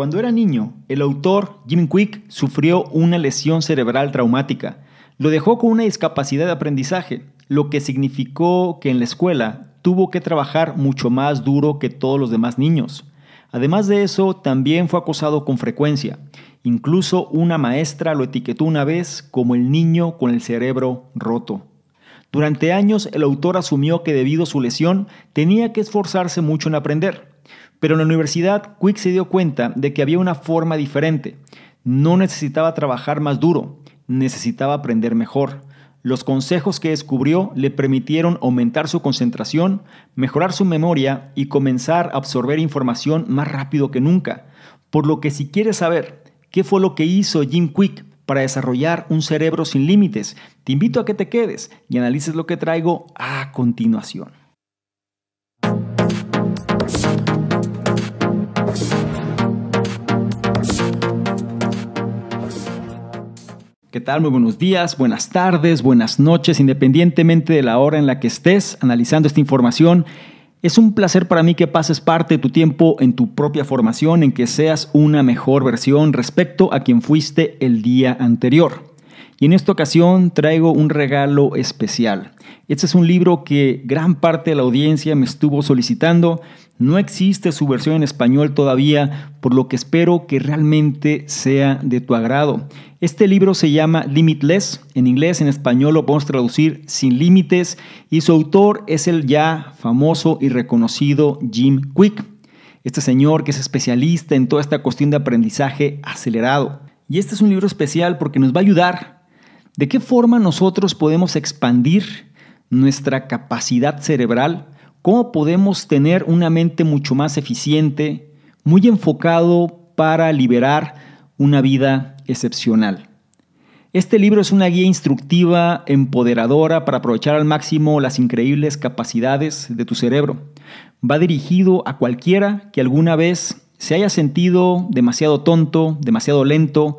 Cuando era niño, el autor Jim Quick sufrió una lesión cerebral traumática. Lo dejó con una discapacidad de aprendizaje, lo que significó que en la escuela tuvo que trabajar mucho más duro que todos los demás niños. Además de eso, también fue acosado con frecuencia. Incluso una maestra lo etiquetó una vez como el niño con el cerebro roto. Durante años el autor asumió que debido a su lesión tenía que esforzarse mucho en aprender, pero en la universidad Quick se dio cuenta de que había una forma diferente. No necesitaba trabajar más duro, necesitaba aprender mejor. Los consejos que descubrió le permitieron aumentar su concentración, mejorar su memoria y comenzar a absorber información más rápido que nunca. Por lo que si quieres saber qué fue lo que hizo Jim Quick para desarrollar un cerebro sin límites. Te invito a que te quedes y analices lo que traigo a continuación. ¿Qué tal? Muy buenos días, buenas tardes, buenas noches, independientemente de la hora en la que estés analizando esta información. Es un placer para mí que pases parte de tu tiempo en tu propia formación, en que seas una mejor versión respecto a quien fuiste el día anterior. Y en esta ocasión traigo un regalo especial. Este es un libro que gran parte de la audiencia me estuvo solicitando no existe su versión en español todavía, por lo que espero que realmente sea de tu agrado. Este libro se llama Limitless, en inglés, en español lo podemos traducir sin límites, y su autor es el ya famoso y reconocido Jim Quick, este señor que es especialista en toda esta cuestión de aprendizaje acelerado. Y este es un libro especial porque nos va a ayudar de qué forma nosotros podemos expandir nuestra capacidad cerebral cómo podemos tener una mente mucho más eficiente, muy enfocado para liberar una vida excepcional. Este libro es una guía instructiva, empoderadora para aprovechar al máximo las increíbles capacidades de tu cerebro. Va dirigido a cualquiera que alguna vez se haya sentido demasiado tonto, demasiado lento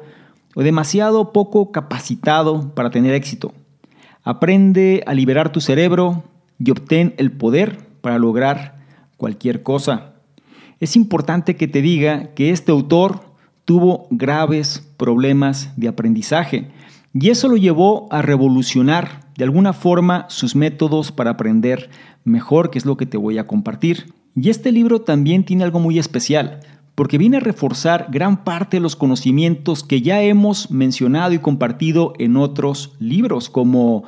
o demasiado poco capacitado para tener éxito. Aprende a liberar tu cerebro y obtén el poder para lograr cualquier cosa. Es importante que te diga que este autor tuvo graves problemas de aprendizaje y eso lo llevó a revolucionar de alguna forma sus métodos para aprender mejor, que es lo que te voy a compartir. Y este libro también tiene algo muy especial, porque viene a reforzar gran parte de los conocimientos que ya hemos mencionado y compartido en otros libros, como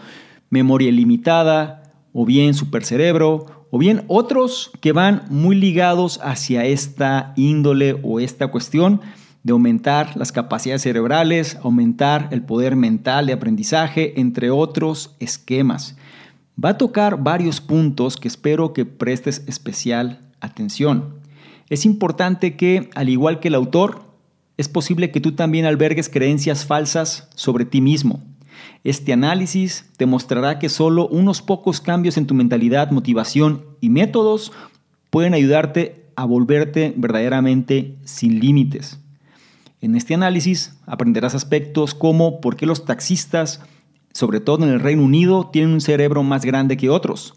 Memoria Ilimitada, o bien Supercerebro, o bien otros que van muy ligados hacia esta índole o esta cuestión de aumentar las capacidades cerebrales, aumentar el poder mental de aprendizaje, entre otros esquemas. Va a tocar varios puntos que espero que prestes especial atención. Es importante que, al igual que el autor, es posible que tú también albergues creencias falsas sobre ti mismo este análisis te mostrará que solo unos pocos cambios en tu mentalidad, motivación y métodos pueden ayudarte a volverte verdaderamente sin límites. En este análisis aprenderás aspectos como por qué los taxistas, sobre todo en el Reino Unido, tienen un cerebro más grande que otros,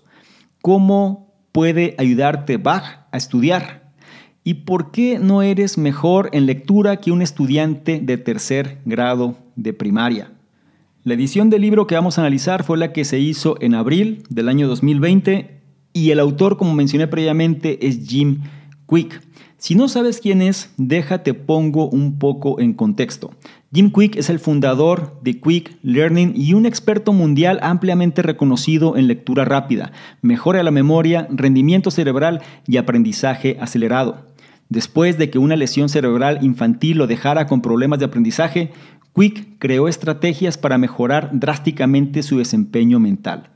cómo puede ayudarte Bach a estudiar y por qué no eres mejor en lectura que un estudiante de tercer grado de primaria. La edición del libro que vamos a analizar fue la que se hizo en abril del año 2020 y el autor, como mencioné previamente, es Jim Quick. Si no sabes quién es, déjate pongo un poco en contexto. Jim Quick es el fundador de Quick Learning y un experto mundial ampliamente reconocido en lectura rápida, mejora la memoria, rendimiento cerebral y aprendizaje acelerado. Después de que una lesión cerebral infantil lo dejara con problemas de aprendizaje, Quick creó estrategias para mejorar drásticamente su desempeño mental.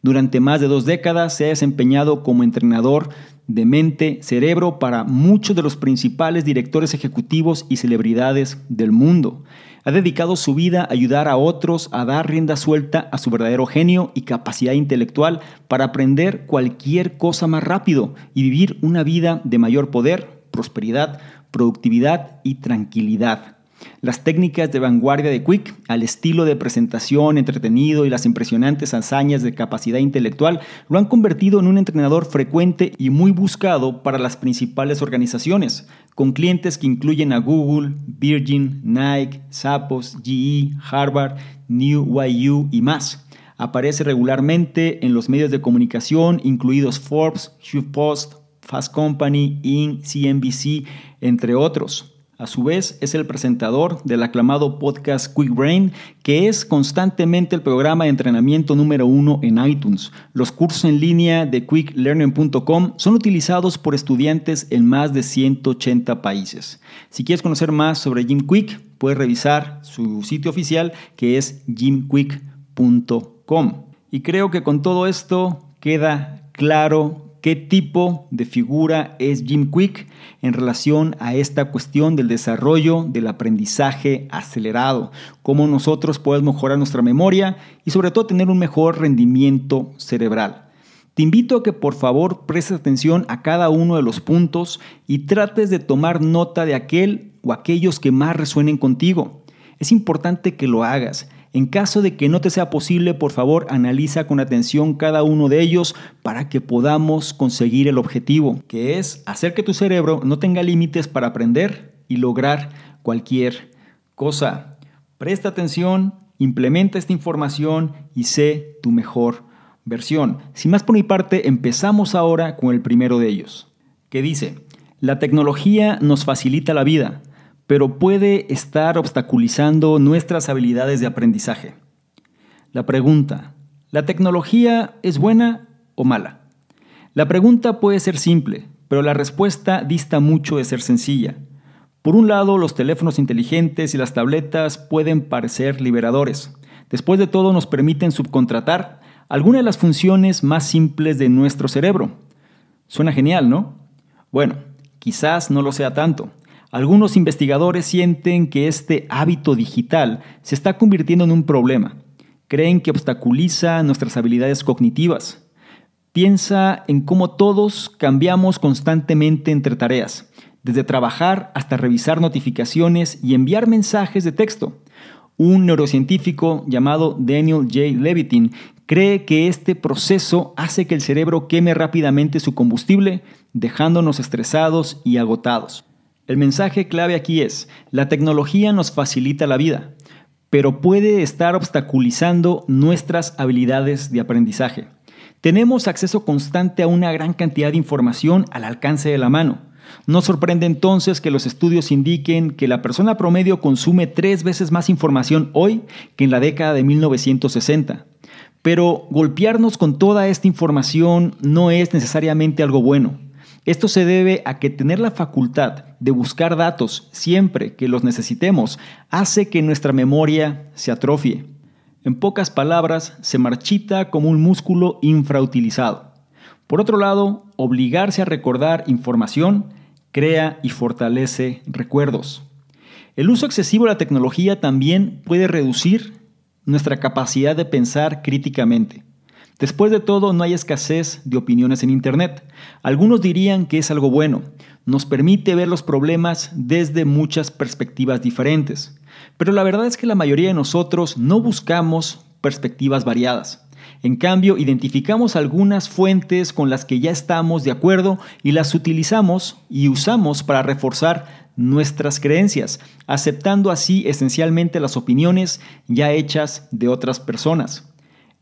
Durante más de dos décadas se ha desempeñado como entrenador de mente, cerebro para muchos de los principales directores ejecutivos y celebridades del mundo. Ha dedicado su vida a ayudar a otros a dar rienda suelta a su verdadero genio y capacidad intelectual para aprender cualquier cosa más rápido y vivir una vida de mayor poder, prosperidad, productividad y tranquilidad. Las técnicas de vanguardia de Quick, al estilo de presentación entretenido y las impresionantes hazañas de capacidad intelectual, lo han convertido en un entrenador frecuente y muy buscado para las principales organizaciones, con clientes que incluyen a Google, Virgin, Nike, Zappos, GE, Harvard, New YU y más. Aparece regularmente en los medios de comunicación, incluidos Forbes, HuffPost, Fast Company, Inc., CNBC, entre otros. A su vez, es el presentador del aclamado podcast Quick Brain, que es constantemente el programa de entrenamiento número uno en iTunes. Los cursos en línea de quicklearning.com son utilizados por estudiantes en más de 180 países. Si quieres conocer más sobre Jim Quick, puedes revisar su sitio oficial que es jimquick.com. Y creo que con todo esto queda claro qué tipo de figura es Jim Quick en relación a esta cuestión del desarrollo del aprendizaje acelerado, cómo nosotros podemos mejorar nuestra memoria y sobre todo tener un mejor rendimiento cerebral. Te invito a que por favor prestes atención a cada uno de los puntos y trates de tomar nota de aquel o aquellos que más resuenen contigo. Es importante que lo hagas en caso de que no te sea posible, por favor, analiza con atención cada uno de ellos para que podamos conseguir el objetivo, que es hacer que tu cerebro no tenga límites para aprender y lograr cualquier cosa. Presta atención, implementa esta información y sé tu mejor versión. Sin más por mi parte, empezamos ahora con el primero de ellos, que dice, la tecnología nos facilita la vida, pero puede estar obstaculizando nuestras habilidades de aprendizaje. La pregunta, ¿la tecnología es buena o mala? La pregunta puede ser simple, pero la respuesta dista mucho de ser sencilla. Por un lado, los teléfonos inteligentes y las tabletas pueden parecer liberadores. Después de todo, nos permiten subcontratar algunas de las funciones más simples de nuestro cerebro. Suena genial, ¿no? Bueno, quizás no lo sea tanto. Algunos investigadores sienten que este hábito digital se está convirtiendo en un problema. Creen que obstaculiza nuestras habilidades cognitivas. Piensa en cómo todos cambiamos constantemente entre tareas, desde trabajar hasta revisar notificaciones y enviar mensajes de texto. Un neurocientífico llamado Daniel J. Levitin cree que este proceso hace que el cerebro queme rápidamente su combustible, dejándonos estresados y agotados. El mensaje clave aquí es, la tecnología nos facilita la vida, pero puede estar obstaculizando nuestras habilidades de aprendizaje. Tenemos acceso constante a una gran cantidad de información al alcance de la mano. No sorprende entonces que los estudios indiquen que la persona promedio consume tres veces más información hoy que en la década de 1960. Pero golpearnos con toda esta información no es necesariamente algo bueno. Esto se debe a que tener la facultad de buscar datos siempre que los necesitemos hace que nuestra memoria se atrofie. En pocas palabras, se marchita como un músculo infrautilizado. Por otro lado, obligarse a recordar información crea y fortalece recuerdos. El uso excesivo de la tecnología también puede reducir nuestra capacidad de pensar críticamente. Después de todo, no hay escasez de opiniones en Internet. Algunos dirían que es algo bueno. Nos permite ver los problemas desde muchas perspectivas diferentes. Pero la verdad es que la mayoría de nosotros no buscamos perspectivas variadas. En cambio, identificamos algunas fuentes con las que ya estamos de acuerdo y las utilizamos y usamos para reforzar nuestras creencias, aceptando así esencialmente las opiniones ya hechas de otras personas.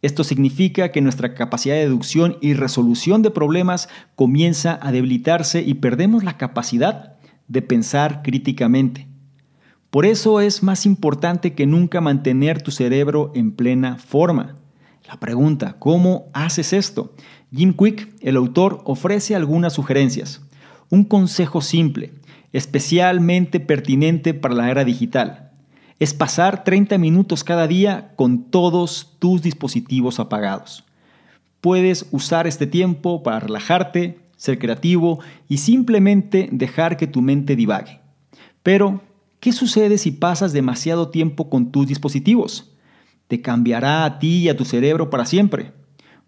Esto significa que nuestra capacidad de deducción y resolución de problemas comienza a debilitarse y perdemos la capacidad de pensar críticamente. Por eso es más importante que nunca mantener tu cerebro en plena forma. La pregunta, ¿cómo haces esto? Jim Quick, el autor, ofrece algunas sugerencias. Un consejo simple, especialmente pertinente para la era digital es pasar 30 minutos cada día con todos tus dispositivos apagados. Puedes usar este tiempo para relajarte, ser creativo y simplemente dejar que tu mente divague. Pero, ¿qué sucede si pasas demasiado tiempo con tus dispositivos? ¿Te cambiará a ti y a tu cerebro para siempre?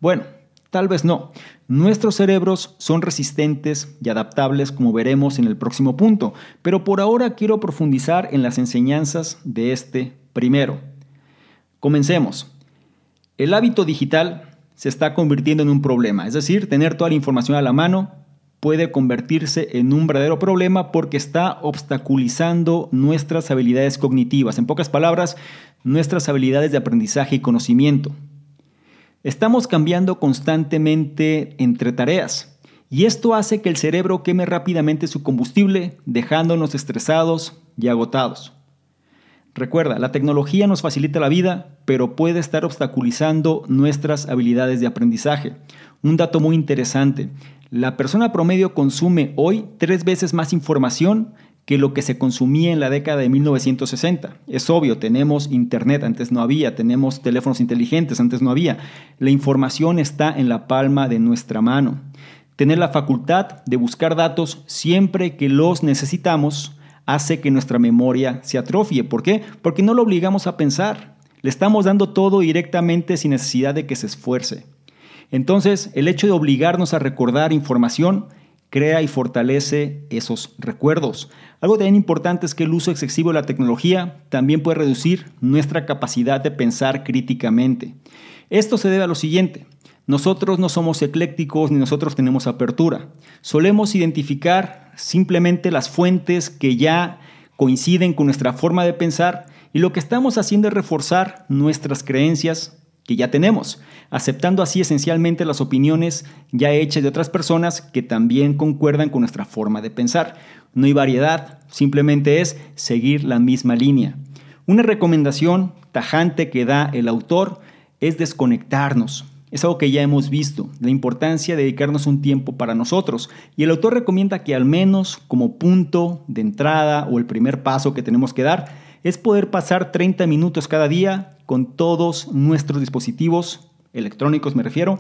Bueno, tal vez no. Nuestros cerebros son resistentes y adaptables como veremos en el próximo punto, pero por ahora quiero profundizar en las enseñanzas de este primero. Comencemos. El hábito digital se está convirtiendo en un problema, es decir, tener toda la información a la mano puede convertirse en un verdadero problema porque está obstaculizando nuestras habilidades cognitivas, en pocas palabras, nuestras habilidades de aprendizaje y conocimiento. Estamos cambiando constantemente entre tareas y esto hace que el cerebro queme rápidamente su combustible, dejándonos estresados y agotados. Recuerda, la tecnología nos facilita la vida, pero puede estar obstaculizando nuestras habilidades de aprendizaje. Un dato muy interesante, la persona promedio consume hoy tres veces más información que lo que se consumía en la década de 1960. Es obvio, tenemos internet, antes no había, tenemos teléfonos inteligentes, antes no había. La información está en la palma de nuestra mano. Tener la facultad de buscar datos siempre que los necesitamos hace que nuestra memoria se atrofie. ¿Por qué? Porque no lo obligamos a pensar. Le estamos dando todo directamente sin necesidad de que se esfuerce. Entonces, el hecho de obligarnos a recordar información crea y fortalece esos recuerdos. Algo también importante es que el uso excesivo de la tecnología también puede reducir nuestra capacidad de pensar críticamente. Esto se debe a lo siguiente. Nosotros no somos eclécticos ni nosotros tenemos apertura. Solemos identificar simplemente las fuentes que ya coinciden con nuestra forma de pensar y lo que estamos haciendo es reforzar nuestras creencias que ya tenemos, aceptando así esencialmente las opiniones ya hechas de otras personas que también concuerdan con nuestra forma de pensar. No hay variedad, simplemente es seguir la misma línea. Una recomendación tajante que da el autor es desconectarnos. Es algo que ya hemos visto, la importancia de dedicarnos un tiempo para nosotros. Y el autor recomienda que al menos como punto de entrada o el primer paso que tenemos que dar es poder pasar 30 minutos cada día con todos nuestros dispositivos electrónicos, me refiero,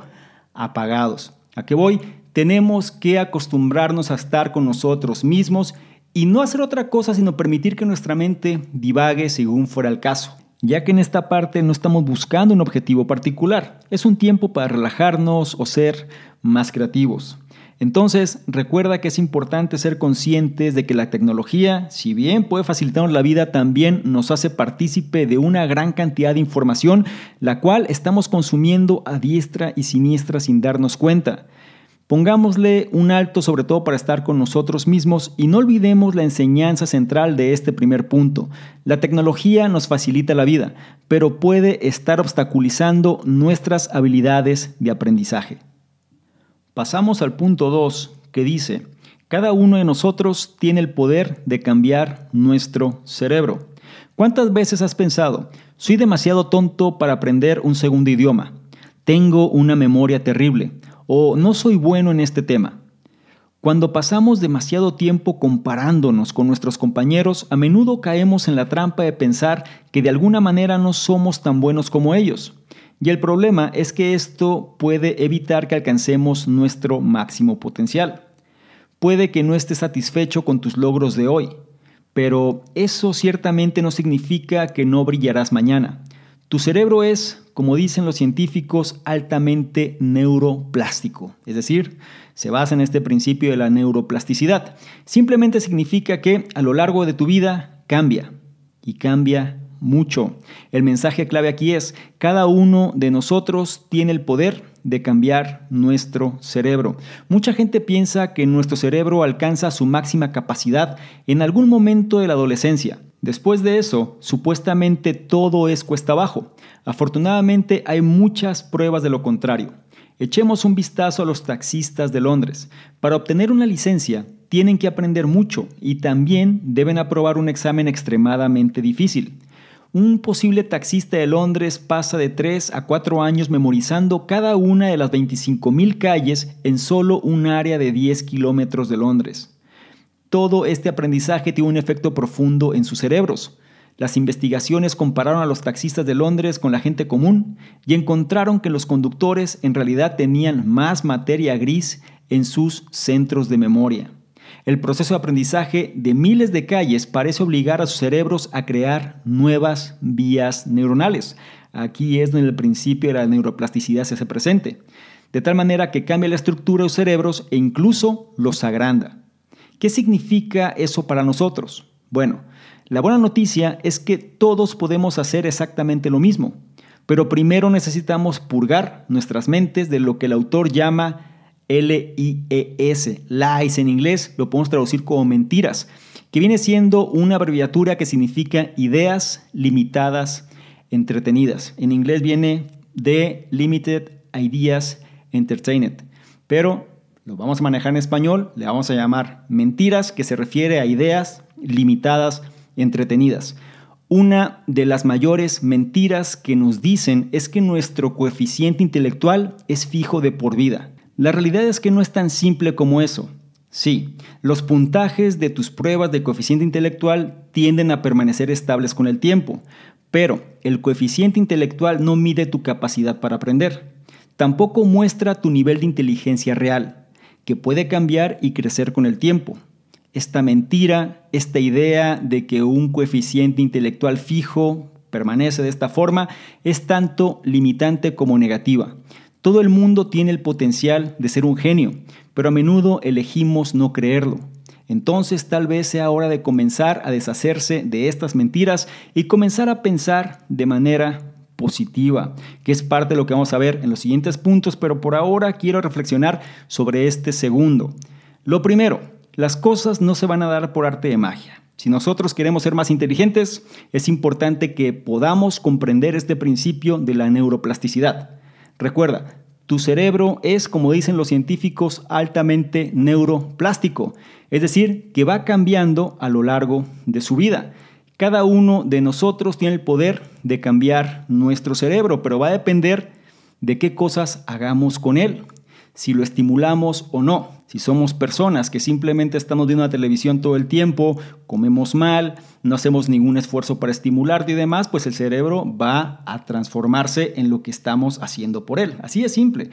apagados. ¿A qué voy? Tenemos que acostumbrarnos a estar con nosotros mismos y no hacer otra cosa sino permitir que nuestra mente divague según fuera el caso, ya que en esta parte no estamos buscando un objetivo particular, es un tiempo para relajarnos o ser más creativos. Entonces, recuerda que es importante ser conscientes de que la tecnología, si bien puede facilitarnos la vida, también nos hace partícipe de una gran cantidad de información, la cual estamos consumiendo a diestra y siniestra sin darnos cuenta. Pongámosle un alto sobre todo para estar con nosotros mismos y no olvidemos la enseñanza central de este primer punto. La tecnología nos facilita la vida, pero puede estar obstaculizando nuestras habilidades de aprendizaje. Pasamos al punto 2 que dice, cada uno de nosotros tiene el poder de cambiar nuestro cerebro. ¿Cuántas veces has pensado, soy demasiado tonto para aprender un segundo idioma? Tengo una memoria terrible o no soy bueno en este tema. Cuando pasamos demasiado tiempo comparándonos con nuestros compañeros, a menudo caemos en la trampa de pensar que de alguna manera no somos tan buenos como ellos. Y el problema es que esto puede evitar que alcancemos nuestro máximo potencial. Puede que no estés satisfecho con tus logros de hoy, pero eso ciertamente no significa que no brillarás mañana. Tu cerebro es, como dicen los científicos, altamente neuroplástico, es decir, se basa en este principio de la neuroplasticidad. Simplemente significa que a lo largo de tu vida cambia y cambia mucho. El mensaje clave aquí es, cada uno de nosotros tiene el poder de cambiar nuestro cerebro. Mucha gente piensa que nuestro cerebro alcanza su máxima capacidad en algún momento de la adolescencia. Después de eso, supuestamente todo es cuesta abajo. Afortunadamente hay muchas pruebas de lo contrario. Echemos un vistazo a los taxistas de Londres. Para obtener una licencia, tienen que aprender mucho y también deben aprobar un examen extremadamente difícil. Un posible taxista de Londres pasa de 3 a 4 años memorizando cada una de las 25.000 calles en solo un área de 10 kilómetros de Londres. Todo este aprendizaje tuvo un efecto profundo en sus cerebros. Las investigaciones compararon a los taxistas de Londres con la gente común y encontraron que los conductores en realidad tenían más materia gris en sus centros de memoria. El proceso de aprendizaje de miles de calles parece obligar a sus cerebros a crear nuevas vías neuronales. Aquí es donde el principio de la neuroplasticidad se hace presente. De tal manera que cambia la estructura de los cerebros e incluso los agranda. ¿Qué significa eso para nosotros? Bueno, la buena noticia es que todos podemos hacer exactamente lo mismo, pero primero necesitamos purgar nuestras mentes de lo que el autor llama L-I-E-S. Lies en inglés lo podemos traducir como mentiras, que viene siendo una abreviatura que significa ideas limitadas entretenidas. En inglés viene de Limited Ideas Entertained, pero lo vamos a manejar en español, le vamos a llamar mentiras, que se refiere a ideas limitadas entretenidas. Una de las mayores mentiras que nos dicen es que nuestro coeficiente intelectual es fijo de por vida. La realidad es que no es tan simple como eso. Sí, los puntajes de tus pruebas de coeficiente intelectual tienden a permanecer estables con el tiempo, pero el coeficiente intelectual no mide tu capacidad para aprender. Tampoco muestra tu nivel de inteligencia real, que puede cambiar y crecer con el tiempo. Esta mentira, esta idea de que un coeficiente intelectual fijo permanece de esta forma, es tanto limitante como negativa. Todo el mundo tiene el potencial de ser un genio, pero a menudo elegimos no creerlo. Entonces tal vez sea hora de comenzar a deshacerse de estas mentiras y comenzar a pensar de manera positiva, que es parte de lo que vamos a ver en los siguientes puntos, pero por ahora quiero reflexionar sobre este segundo. Lo primero, las cosas no se van a dar por arte de magia. Si nosotros queremos ser más inteligentes, es importante que podamos comprender este principio de la neuroplasticidad. Recuerda, tu cerebro es, como dicen los científicos, altamente neuroplástico, es decir, que va cambiando a lo largo de su vida. Cada uno de nosotros tiene el poder de cambiar nuestro cerebro, pero va a depender de qué cosas hagamos con él si lo estimulamos o no. Si somos personas que simplemente estamos viendo la televisión todo el tiempo, comemos mal, no hacemos ningún esfuerzo para estimularte y demás, pues el cerebro va a transformarse en lo que estamos haciendo por él. Así es simple.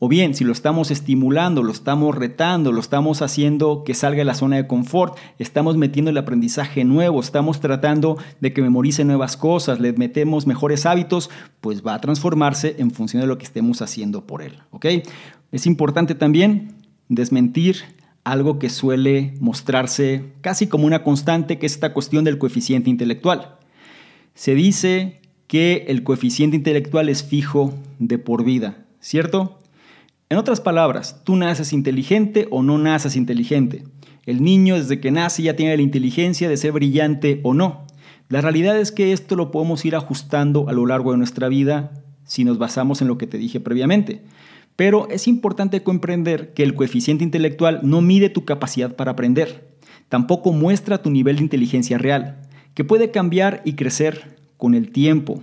O bien, si lo estamos estimulando, lo estamos retando, lo estamos haciendo que salga de la zona de confort, estamos metiendo el aprendizaje nuevo, estamos tratando de que memorice nuevas cosas, le metemos mejores hábitos, pues va a transformarse en función de lo que estemos haciendo por él. ¿Ok? Es importante también desmentir algo que suele mostrarse casi como una constante, que es esta cuestión del coeficiente intelectual. Se dice que el coeficiente intelectual es fijo de por vida, ¿cierto? En otras palabras, tú naces inteligente o no naces inteligente. El niño desde que nace ya tiene la inteligencia de ser brillante o no. La realidad es que esto lo podemos ir ajustando a lo largo de nuestra vida si nos basamos en lo que te dije previamente. Pero es importante comprender que el coeficiente intelectual no mide tu capacidad para aprender, tampoco muestra tu nivel de inteligencia real, que puede cambiar y crecer con el tiempo.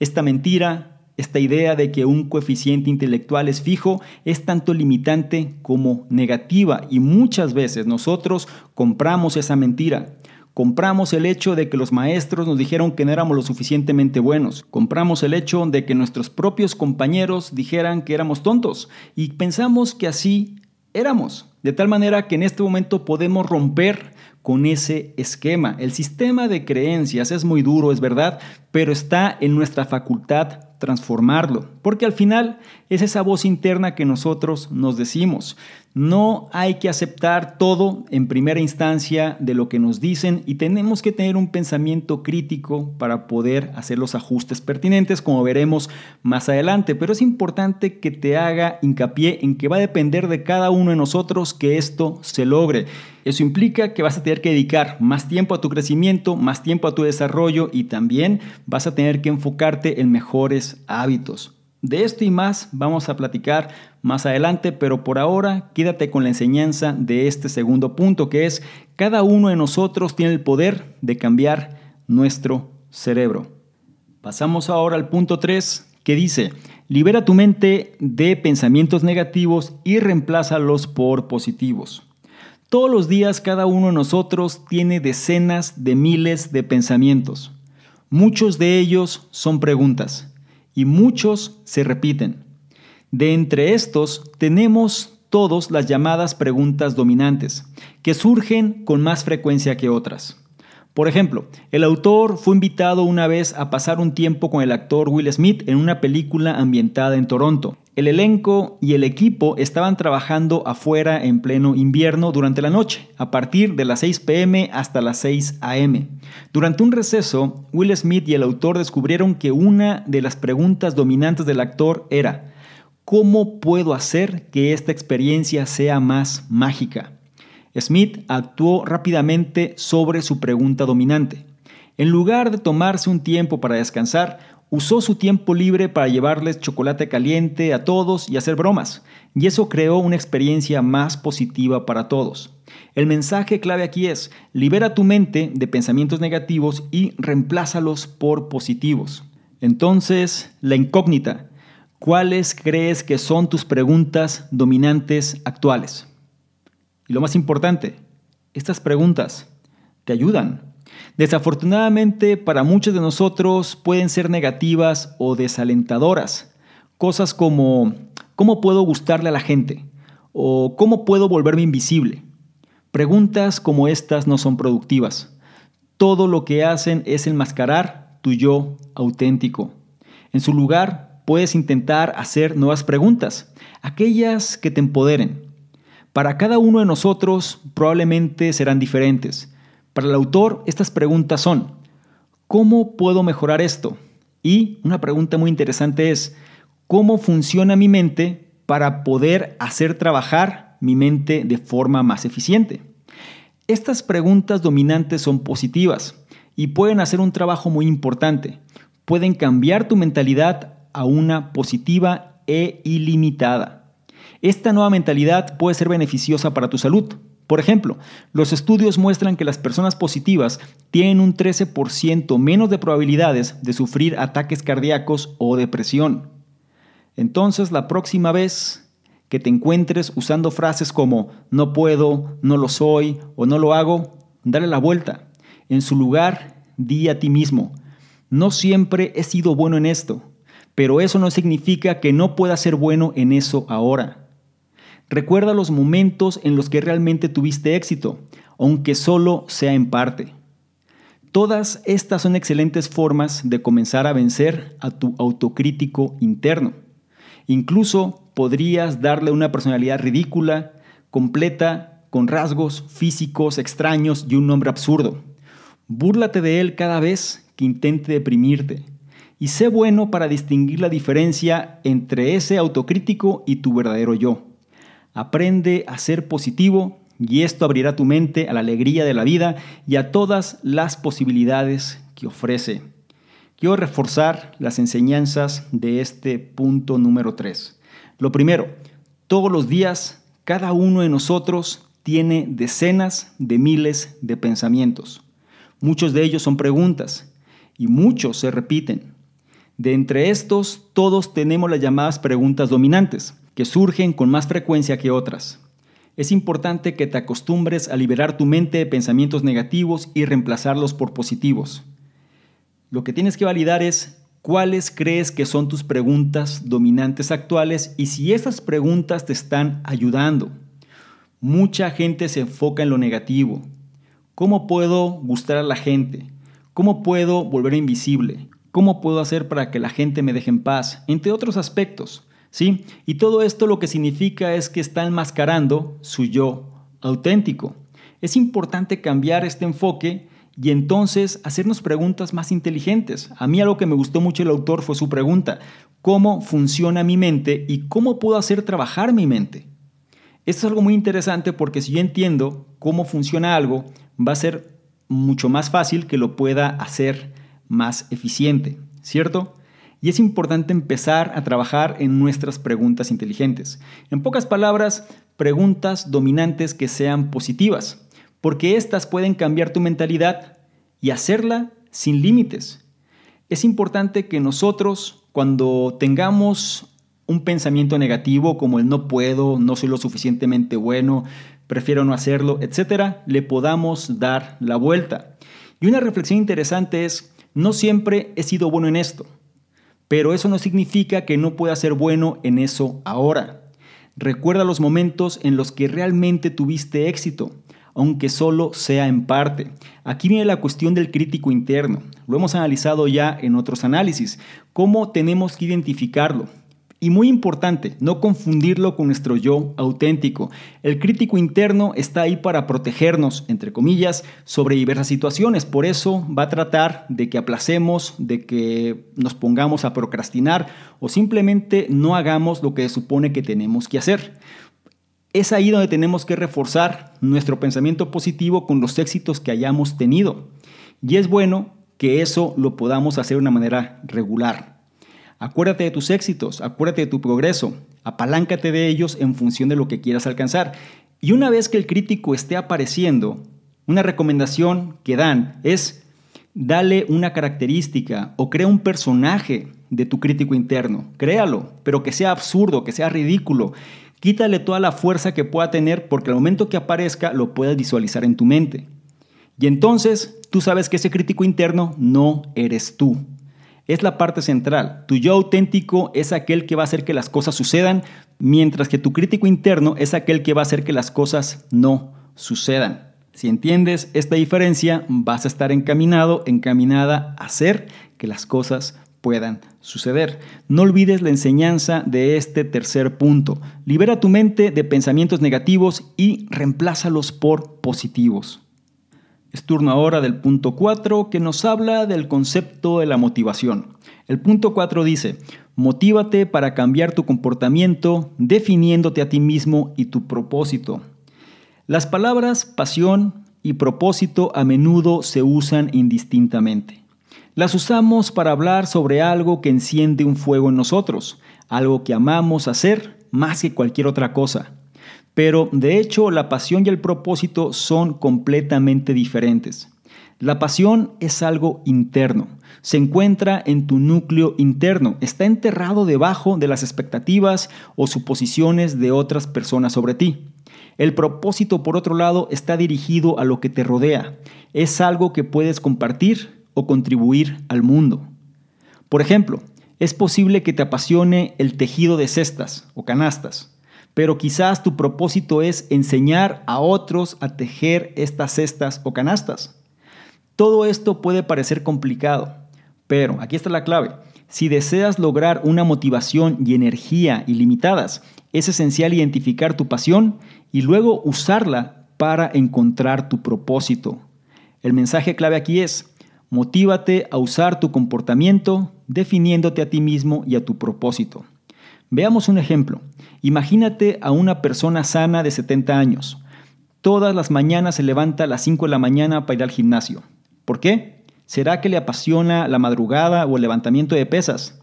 Esta mentira, esta idea de que un coeficiente intelectual es fijo, es tanto limitante como negativa y muchas veces nosotros compramos esa mentira Compramos el hecho de que los maestros nos dijeron que no éramos lo suficientemente buenos. Compramos el hecho de que nuestros propios compañeros dijeran que éramos tontos. Y pensamos que así éramos. De tal manera que en este momento podemos romper con ese esquema. El sistema de creencias es muy duro, es verdad, pero está en nuestra facultad transformarlo, porque al final es esa voz interna que nosotros nos decimos. No hay que aceptar todo en primera instancia de lo que nos dicen y tenemos que tener un pensamiento crítico para poder hacer los ajustes pertinentes, como veremos más adelante. Pero es importante que te haga hincapié en que va a depender de cada uno de nosotros que esto se logre. Eso implica que vas a tener que dedicar más tiempo a tu crecimiento, más tiempo a tu desarrollo y también vas a tener que enfocarte en mejores hábitos. De esto y más vamos a platicar más adelante, pero por ahora quédate con la enseñanza de este segundo punto, que es cada uno de nosotros tiene el poder de cambiar nuestro cerebro. Pasamos ahora al punto 3, que dice, libera tu mente de pensamientos negativos y reemplázalos por positivos. Todos los días cada uno de nosotros tiene decenas de miles de pensamientos. Muchos de ellos son preguntas y muchos se repiten. De entre estos tenemos todas las llamadas preguntas dominantes, que surgen con más frecuencia que otras. Por ejemplo, el autor fue invitado una vez a pasar un tiempo con el actor Will Smith en una película ambientada en Toronto. El elenco y el equipo estaban trabajando afuera en pleno invierno durante la noche, a partir de las 6 pm hasta las 6 am. Durante un receso, Will Smith y el autor descubrieron que una de las preguntas dominantes del actor era, ¿cómo puedo hacer que esta experiencia sea más mágica? Smith actuó rápidamente sobre su pregunta dominante. En lugar de tomarse un tiempo para descansar, usó su tiempo libre para llevarles chocolate caliente a todos y hacer bromas, y eso creó una experiencia más positiva para todos. El mensaje clave aquí es, libera tu mente de pensamientos negativos y reemplázalos por positivos. Entonces, la incógnita, ¿cuáles crees que son tus preguntas dominantes actuales? Y lo más importante, estas preguntas te ayudan. Desafortunadamente para muchos de nosotros pueden ser negativas o desalentadoras. Cosas como ¿cómo puedo gustarle a la gente? o ¿cómo puedo volverme invisible? Preguntas como estas no son productivas. Todo lo que hacen es enmascarar tu yo auténtico. En su lugar, puedes intentar hacer nuevas preguntas, aquellas que te empoderen, para cada uno de nosotros probablemente serán diferentes. Para el autor, estas preguntas son, ¿cómo puedo mejorar esto? Y una pregunta muy interesante es, ¿cómo funciona mi mente para poder hacer trabajar mi mente de forma más eficiente? Estas preguntas dominantes son positivas y pueden hacer un trabajo muy importante. Pueden cambiar tu mentalidad a una positiva e ilimitada. Esta nueva mentalidad puede ser beneficiosa para tu salud. Por ejemplo, los estudios muestran que las personas positivas tienen un 13% menos de probabilidades de sufrir ataques cardíacos o depresión. Entonces, la próxima vez que te encuentres usando frases como no puedo, no lo soy o no lo hago, dale la vuelta. En su lugar, di a ti mismo, no siempre he sido bueno en esto, pero eso no significa que no pueda ser bueno en eso ahora. Recuerda los momentos en los que realmente tuviste éxito, aunque solo sea en parte. Todas estas son excelentes formas de comenzar a vencer a tu autocrítico interno. Incluso podrías darle una personalidad ridícula, completa, con rasgos físicos extraños y un nombre absurdo. Búrlate de él cada vez que intente deprimirte y sé bueno para distinguir la diferencia entre ese autocrítico y tu verdadero yo. Aprende a ser positivo y esto abrirá tu mente a la alegría de la vida y a todas las posibilidades que ofrece. Quiero reforzar las enseñanzas de este punto número 3. Lo primero, todos los días cada uno de nosotros tiene decenas de miles de pensamientos. Muchos de ellos son preguntas y muchos se repiten. De entre estos, todos tenemos las llamadas preguntas dominantes que surgen con más frecuencia que otras. Es importante que te acostumbres a liberar tu mente de pensamientos negativos y reemplazarlos por positivos. Lo que tienes que validar es cuáles crees que son tus preguntas dominantes actuales y si esas preguntas te están ayudando. Mucha gente se enfoca en lo negativo. ¿Cómo puedo gustar a la gente? ¿Cómo puedo volver invisible? ¿Cómo puedo hacer para que la gente me deje en paz? Entre otros aspectos. Y todo esto lo que significa es que está enmascarando su yo auténtico. Es importante cambiar este enfoque y entonces hacernos preguntas más inteligentes. A mí algo que me gustó mucho el autor fue su pregunta, ¿cómo funciona mi mente y cómo puedo hacer trabajar mi mente? Esto es algo muy interesante porque si yo entiendo cómo funciona algo, va a ser mucho más fácil que lo pueda hacer más eficiente, ¿cierto? y es importante empezar a trabajar en nuestras preguntas inteligentes. En pocas palabras, preguntas dominantes que sean positivas, porque éstas pueden cambiar tu mentalidad y hacerla sin límites. Es importante que nosotros, cuando tengamos un pensamiento negativo como el no puedo, no soy lo suficientemente bueno, prefiero no hacerlo, etc. le podamos dar la vuelta. Y una reflexión interesante es, no siempre he sido bueno en esto. Pero eso no significa que no pueda ser bueno en eso ahora. Recuerda los momentos en los que realmente tuviste éxito, aunque solo sea en parte. Aquí viene la cuestión del crítico interno. Lo hemos analizado ya en otros análisis. ¿Cómo tenemos que identificarlo? Y muy importante, no confundirlo con nuestro yo auténtico. El crítico interno está ahí para protegernos, entre comillas, sobre diversas situaciones. Por eso va a tratar de que aplacemos, de que nos pongamos a procrastinar o simplemente no hagamos lo que supone que tenemos que hacer. Es ahí donde tenemos que reforzar nuestro pensamiento positivo con los éxitos que hayamos tenido. Y es bueno que eso lo podamos hacer de una manera regular. Acuérdate de tus éxitos, acuérdate de tu progreso, apaláncate de ellos en función de lo que quieras alcanzar. Y una vez que el crítico esté apareciendo, una recomendación que dan es dale una característica o crea un personaje de tu crítico interno. Créalo, pero que sea absurdo, que sea ridículo. Quítale toda la fuerza que pueda tener porque al momento que aparezca lo puedas visualizar en tu mente. Y entonces tú sabes que ese crítico interno no eres tú es la parte central. Tu yo auténtico es aquel que va a hacer que las cosas sucedan, mientras que tu crítico interno es aquel que va a hacer que las cosas no sucedan. Si entiendes esta diferencia, vas a estar encaminado, encaminada a hacer que las cosas puedan suceder. No olvides la enseñanza de este tercer punto. Libera tu mente de pensamientos negativos y reemplázalos por positivos. Es turno ahora del punto 4 que nos habla del concepto de la motivación. El punto 4 dice, motívate para cambiar tu comportamiento definiéndote a ti mismo y tu propósito. Las palabras pasión y propósito a menudo se usan indistintamente. Las usamos para hablar sobre algo que enciende un fuego en nosotros, algo que amamos hacer más que cualquier otra cosa. Pero de hecho la pasión y el propósito son completamente diferentes. La pasión es algo interno, se encuentra en tu núcleo interno, está enterrado debajo de las expectativas o suposiciones de otras personas sobre ti. El propósito, por otro lado, está dirigido a lo que te rodea, es algo que puedes compartir o contribuir al mundo. Por ejemplo, es posible que te apasione el tejido de cestas o canastas pero quizás tu propósito es enseñar a otros a tejer estas cestas o canastas. Todo esto puede parecer complicado, pero aquí está la clave. Si deseas lograr una motivación y energía ilimitadas, es esencial identificar tu pasión y luego usarla para encontrar tu propósito. El mensaje clave aquí es, motívate a usar tu comportamiento definiéndote a ti mismo y a tu propósito. Veamos un ejemplo. Imagínate a una persona sana de 70 años. Todas las mañanas se levanta a las 5 de la mañana para ir al gimnasio. ¿Por qué? ¿Será que le apasiona la madrugada o el levantamiento de pesas?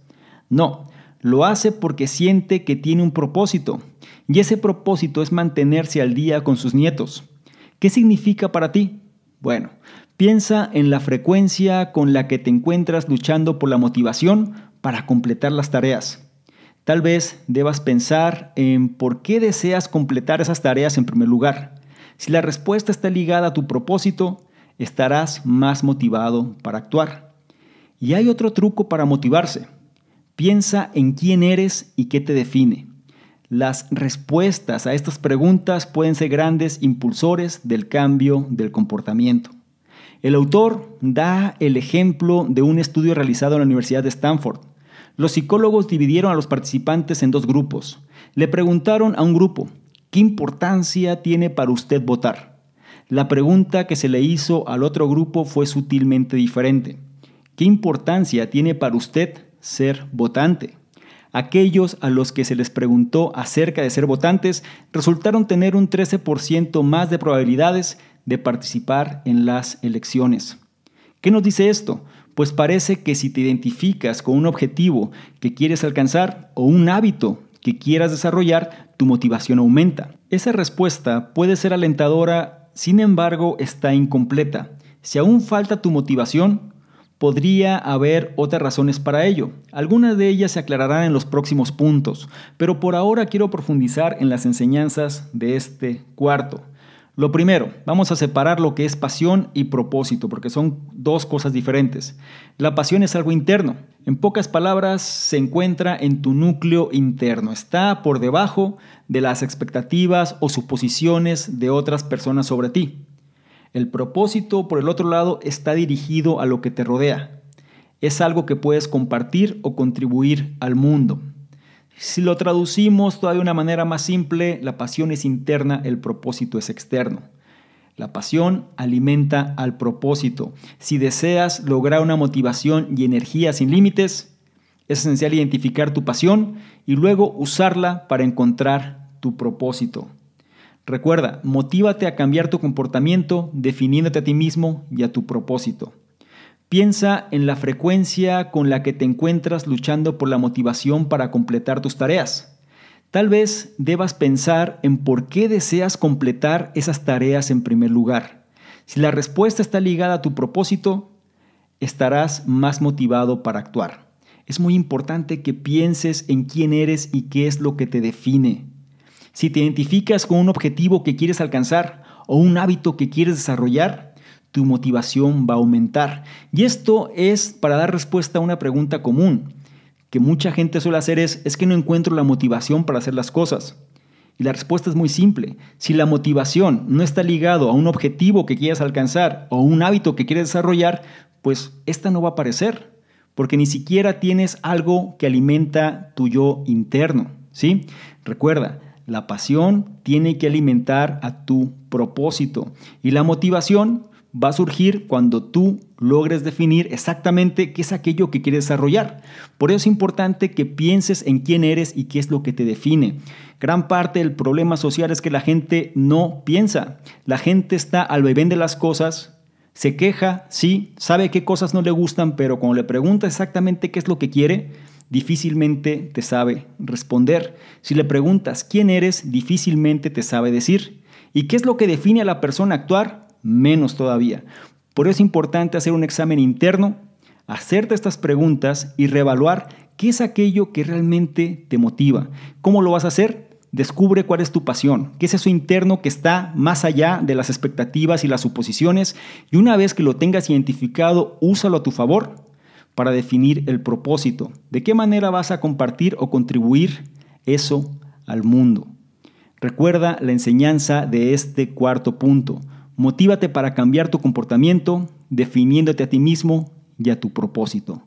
No, lo hace porque siente que tiene un propósito, y ese propósito es mantenerse al día con sus nietos. ¿Qué significa para ti? Bueno, piensa en la frecuencia con la que te encuentras luchando por la motivación para completar las tareas. Tal vez debas pensar en por qué deseas completar esas tareas en primer lugar. Si la respuesta está ligada a tu propósito, estarás más motivado para actuar. Y hay otro truco para motivarse. Piensa en quién eres y qué te define. Las respuestas a estas preguntas pueden ser grandes impulsores del cambio del comportamiento. El autor da el ejemplo de un estudio realizado en la Universidad de Stanford, los psicólogos dividieron a los participantes en dos grupos. Le preguntaron a un grupo, ¿qué importancia tiene para usted votar? La pregunta que se le hizo al otro grupo fue sutilmente diferente. ¿Qué importancia tiene para usted ser votante? Aquellos a los que se les preguntó acerca de ser votantes resultaron tener un 13% más de probabilidades de participar en las elecciones. ¿Qué nos dice esto? pues parece que si te identificas con un objetivo que quieres alcanzar o un hábito que quieras desarrollar, tu motivación aumenta. Esa respuesta puede ser alentadora, sin embargo está incompleta. Si aún falta tu motivación, podría haber otras razones para ello. Algunas de ellas se aclararán en los próximos puntos, pero por ahora quiero profundizar en las enseñanzas de este cuarto. Lo primero, vamos a separar lo que es pasión y propósito, porque son dos cosas diferentes. La pasión es algo interno. En pocas palabras, se encuentra en tu núcleo interno. Está por debajo de las expectativas o suposiciones de otras personas sobre ti. El propósito, por el otro lado, está dirigido a lo que te rodea. Es algo que puedes compartir o contribuir al mundo. Si lo traducimos todavía de una manera más simple, la pasión es interna, el propósito es externo. La pasión alimenta al propósito. Si deseas lograr una motivación y energía sin límites, es esencial identificar tu pasión y luego usarla para encontrar tu propósito. Recuerda, motívate a cambiar tu comportamiento definiéndote a ti mismo y a tu propósito. Piensa en la frecuencia con la que te encuentras luchando por la motivación para completar tus tareas. Tal vez debas pensar en por qué deseas completar esas tareas en primer lugar. Si la respuesta está ligada a tu propósito, estarás más motivado para actuar. Es muy importante que pienses en quién eres y qué es lo que te define. Si te identificas con un objetivo que quieres alcanzar o un hábito que quieres desarrollar, tu motivación va a aumentar. Y esto es para dar respuesta a una pregunta común que mucha gente suele hacer es, es que no encuentro la motivación para hacer las cosas. Y la respuesta es muy simple. Si la motivación no está ligado a un objetivo que quieras alcanzar o un hábito que quieres desarrollar, pues esta no va a aparecer, porque ni siquiera tienes algo que alimenta tu yo interno, ¿sí? Recuerda, la pasión tiene que alimentar a tu propósito y la motivación va a surgir cuando tú logres definir exactamente qué es aquello que quieres desarrollar. Por eso es importante que pienses en quién eres y qué es lo que te define. Gran parte del problema social es que la gente no piensa. La gente está al bebé de las cosas, se queja, sí, sabe qué cosas no le gustan, pero cuando le preguntas exactamente qué es lo que quiere, difícilmente te sabe responder. Si le preguntas quién eres, difícilmente te sabe decir. ¿Y qué es lo que define a la persona actuar? menos todavía. Por eso es importante hacer un examen interno, hacerte estas preguntas y reevaluar qué es aquello que realmente te motiva. ¿Cómo lo vas a hacer? Descubre cuál es tu pasión, qué es eso interno que está más allá de las expectativas y las suposiciones y una vez que lo tengas identificado, úsalo a tu favor para definir el propósito. ¿De qué manera vas a compartir o contribuir eso al mundo? Recuerda la enseñanza de este cuarto punto. Motívate para cambiar tu comportamiento, definiéndote a ti mismo y a tu propósito.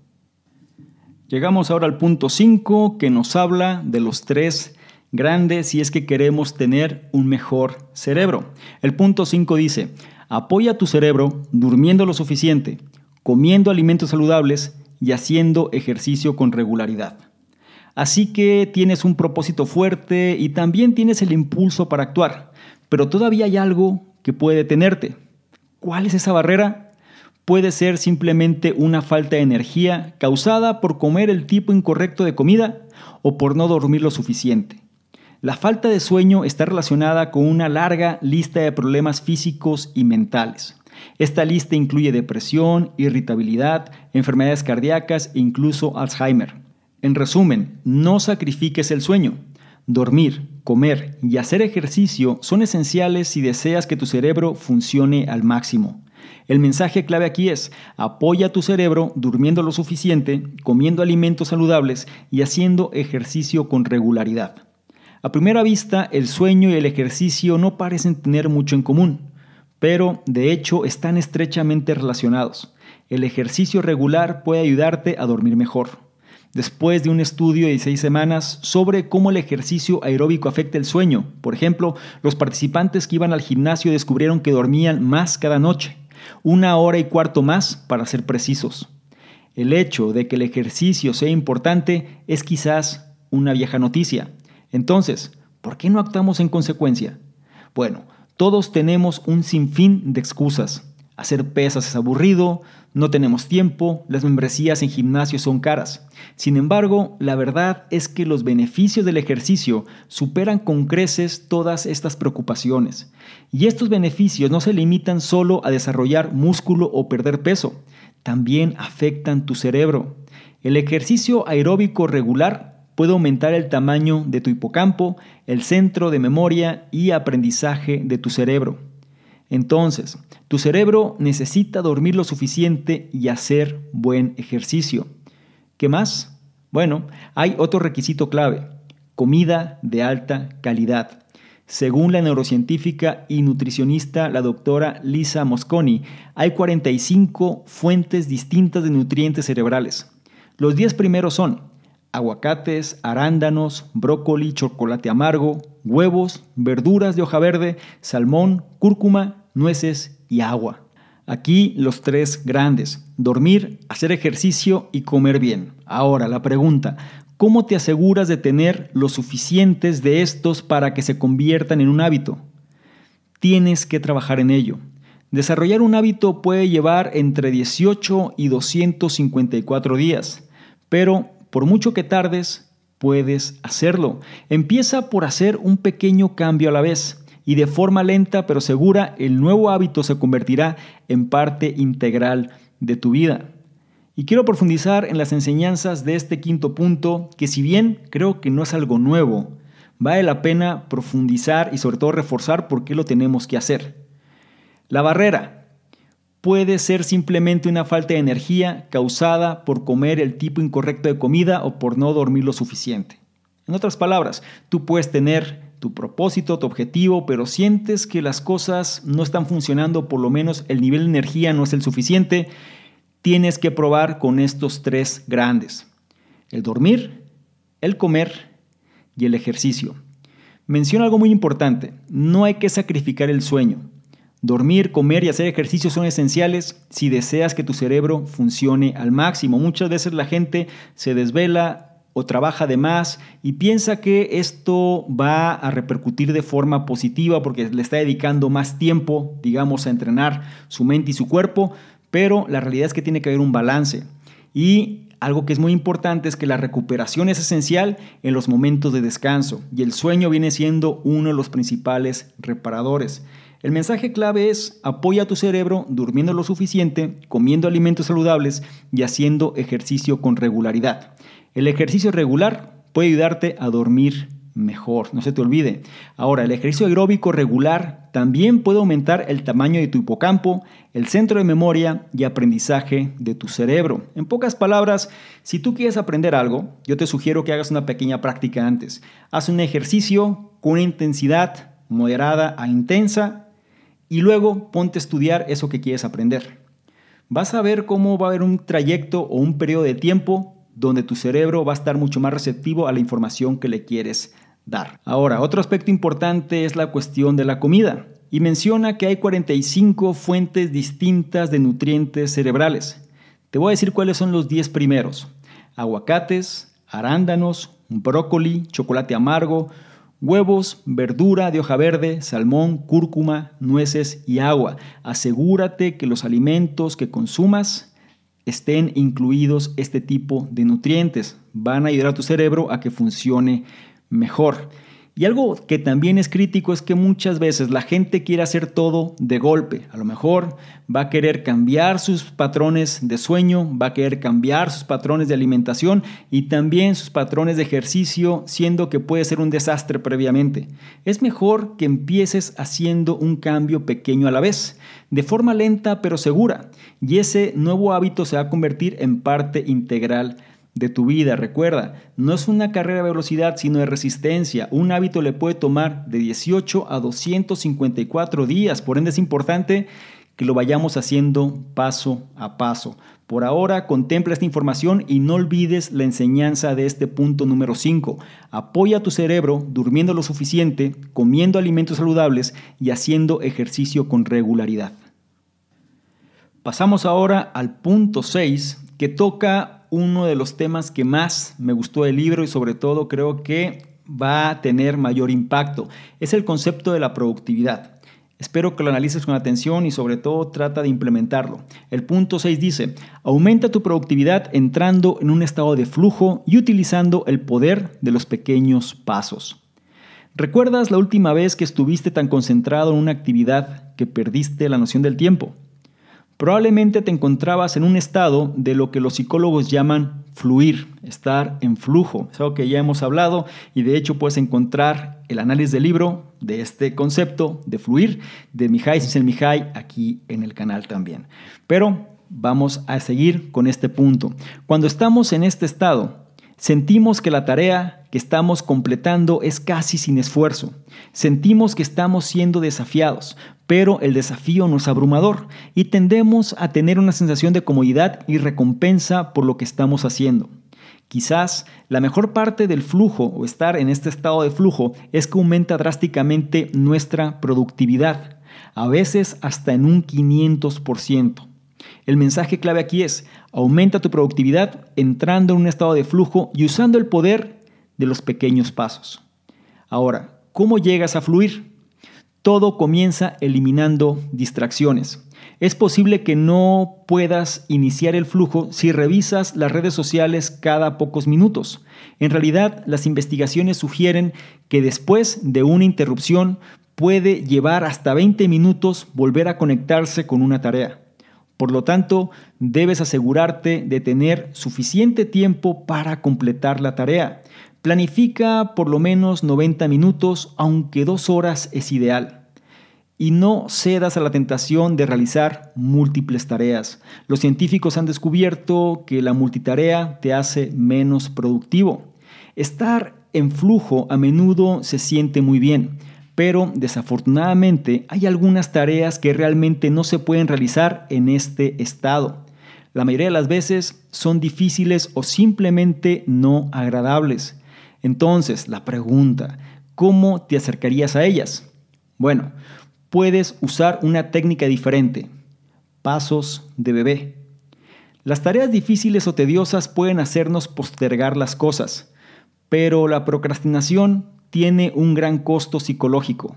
Llegamos ahora al punto 5 que nos habla de los tres grandes si es que queremos tener un mejor cerebro. El punto 5 dice, apoya tu cerebro durmiendo lo suficiente, comiendo alimentos saludables y haciendo ejercicio con regularidad. Así que tienes un propósito fuerte y también tienes el impulso para actuar, pero todavía hay algo que puede detenerte. ¿Cuál es esa barrera? Puede ser simplemente una falta de energía causada por comer el tipo incorrecto de comida o por no dormir lo suficiente. La falta de sueño está relacionada con una larga lista de problemas físicos y mentales. Esta lista incluye depresión, irritabilidad, enfermedades cardíacas e incluso Alzheimer. En resumen, no sacrifiques el sueño. Dormir, comer y hacer ejercicio son esenciales si deseas que tu cerebro funcione al máximo. El mensaje clave aquí es, apoya tu cerebro durmiendo lo suficiente, comiendo alimentos saludables y haciendo ejercicio con regularidad. A primera vista, el sueño y el ejercicio no parecen tener mucho en común, pero de hecho están estrechamente relacionados. El ejercicio regular puede ayudarte a dormir mejor después de un estudio de seis semanas sobre cómo el ejercicio aeróbico afecta el sueño. Por ejemplo, los participantes que iban al gimnasio descubrieron que dormían más cada noche, una hora y cuarto más para ser precisos. El hecho de que el ejercicio sea importante es quizás una vieja noticia. Entonces, ¿por qué no actuamos en consecuencia? Bueno, todos tenemos un sinfín de excusas Hacer pesas es aburrido, no tenemos tiempo, las membresías en gimnasio son caras. Sin embargo, la verdad es que los beneficios del ejercicio superan con creces todas estas preocupaciones. Y estos beneficios no se limitan solo a desarrollar músculo o perder peso, también afectan tu cerebro. El ejercicio aeróbico regular puede aumentar el tamaño de tu hipocampo, el centro de memoria y aprendizaje de tu cerebro. Entonces, tu cerebro necesita dormir lo suficiente y hacer buen ejercicio. ¿Qué más? Bueno, hay otro requisito clave, comida de alta calidad. Según la neurocientífica y nutricionista la doctora Lisa Mosconi, hay 45 fuentes distintas de nutrientes cerebrales. Los 10 primeros son aguacates, arándanos, brócoli, chocolate amargo, huevos, verduras de hoja verde, salmón, cúrcuma, nueces y agua. Aquí los tres grandes, dormir, hacer ejercicio y comer bien. Ahora la pregunta, ¿cómo te aseguras de tener lo suficientes de estos para que se conviertan en un hábito? Tienes que trabajar en ello. Desarrollar un hábito puede llevar entre 18 y 254 días, pero por mucho que tardes, puedes hacerlo. Empieza por hacer un pequeño cambio a la vez y de forma lenta pero segura el nuevo hábito se convertirá en parte integral de tu vida. Y quiero profundizar en las enseñanzas de este quinto punto, que si bien creo que no es algo nuevo, vale la pena profundizar y sobre todo reforzar por qué lo tenemos que hacer. La barrera, puede ser simplemente una falta de energía causada por comer el tipo incorrecto de comida o por no dormir lo suficiente. En otras palabras, tú puedes tener tu propósito, tu objetivo, pero sientes que las cosas no están funcionando, por lo menos el nivel de energía no es el suficiente, tienes que probar con estos tres grandes. El dormir, el comer y el ejercicio. Menciono algo muy importante, no hay que sacrificar el sueño. Dormir, comer y hacer ejercicio son esenciales si deseas que tu cerebro funcione al máximo. Muchas veces la gente se desvela o trabaja de más y piensa que esto va a repercutir de forma positiva porque le está dedicando más tiempo, digamos, a entrenar su mente y su cuerpo, pero la realidad es que tiene que haber un balance. Y algo que es muy importante es que la recuperación es esencial en los momentos de descanso y el sueño viene siendo uno de los principales reparadores. El mensaje clave es apoya a tu cerebro durmiendo lo suficiente, comiendo alimentos saludables y haciendo ejercicio con regularidad. El ejercicio regular puede ayudarte a dormir mejor, no se te olvide. Ahora, el ejercicio aeróbico regular también puede aumentar el tamaño de tu hipocampo, el centro de memoria y aprendizaje de tu cerebro. En pocas palabras, si tú quieres aprender algo, yo te sugiero que hagas una pequeña práctica antes. Haz un ejercicio con intensidad moderada a intensa y luego ponte a estudiar eso que quieres aprender. Vas a ver cómo va a haber un trayecto o un periodo de tiempo donde tu cerebro va a estar mucho más receptivo a la información que le quieres dar. Ahora, otro aspecto importante es la cuestión de la comida y menciona que hay 45 fuentes distintas de nutrientes cerebrales. Te voy a decir cuáles son los 10 primeros. Aguacates, arándanos, brócoli, chocolate amargo, Huevos, verdura de hoja verde, salmón, cúrcuma, nueces y agua. Asegúrate que los alimentos que consumas estén incluidos este tipo de nutrientes. Van a ayudar a tu cerebro a que funcione mejor. Y algo que también es crítico es que muchas veces la gente quiere hacer todo de golpe. A lo mejor va a querer cambiar sus patrones de sueño, va a querer cambiar sus patrones de alimentación y también sus patrones de ejercicio, siendo que puede ser un desastre previamente. Es mejor que empieces haciendo un cambio pequeño a la vez, de forma lenta pero segura, y ese nuevo hábito se va a convertir en parte integral de tu vida. Recuerda, no es una carrera de velocidad, sino de resistencia. Un hábito le puede tomar de 18 a 254 días. Por ende es importante que lo vayamos haciendo paso a paso. Por ahora, contempla esta información y no olvides la enseñanza de este punto número 5. Apoya tu cerebro durmiendo lo suficiente, comiendo alimentos saludables y haciendo ejercicio con regularidad. Pasamos ahora al punto 6 que toca uno de los temas que más me gustó del libro y sobre todo creo que va a tener mayor impacto. Es el concepto de la productividad. Espero que lo analices con atención y sobre todo trata de implementarlo. El punto 6 dice, aumenta tu productividad entrando en un estado de flujo y utilizando el poder de los pequeños pasos. ¿Recuerdas la última vez que estuviste tan concentrado en una actividad que perdiste la noción del tiempo? probablemente te encontrabas en un estado de lo que los psicólogos llaman fluir, estar en flujo. Es algo que ya hemos hablado y de hecho puedes encontrar el análisis del libro de este concepto de fluir de Mihai el Mihai aquí en el canal también. Pero vamos a seguir con este punto. Cuando estamos en este estado, sentimos que la tarea que estamos completando es casi sin esfuerzo. Sentimos que estamos siendo desafiados, pero el desafío no es abrumador y tendemos a tener una sensación de comodidad y recompensa por lo que estamos haciendo. Quizás la mejor parte del flujo o estar en este estado de flujo es que aumenta drásticamente nuestra productividad, a veces hasta en un 500%. El mensaje clave aquí es, aumenta tu productividad entrando en un estado de flujo y usando el poder de los pequeños pasos. Ahora, ¿cómo llegas a fluir? Todo comienza eliminando distracciones. Es posible que no puedas iniciar el flujo si revisas las redes sociales cada pocos minutos. En realidad, las investigaciones sugieren que después de una interrupción puede llevar hasta 20 minutos volver a conectarse con una tarea. Por lo tanto, debes asegurarte de tener suficiente tiempo para completar la tarea. Planifica por lo menos 90 minutos, aunque dos horas es ideal. Y no cedas a la tentación de realizar múltiples tareas. Los científicos han descubierto que la multitarea te hace menos productivo. Estar en flujo a menudo se siente muy bien, pero desafortunadamente hay algunas tareas que realmente no se pueden realizar en este estado. La mayoría de las veces son difíciles o simplemente no agradables. Entonces, la pregunta, ¿cómo te acercarías a ellas? Bueno, puedes usar una técnica diferente, pasos de bebé. Las tareas difíciles o tediosas pueden hacernos postergar las cosas, pero la procrastinación tiene un gran costo psicológico.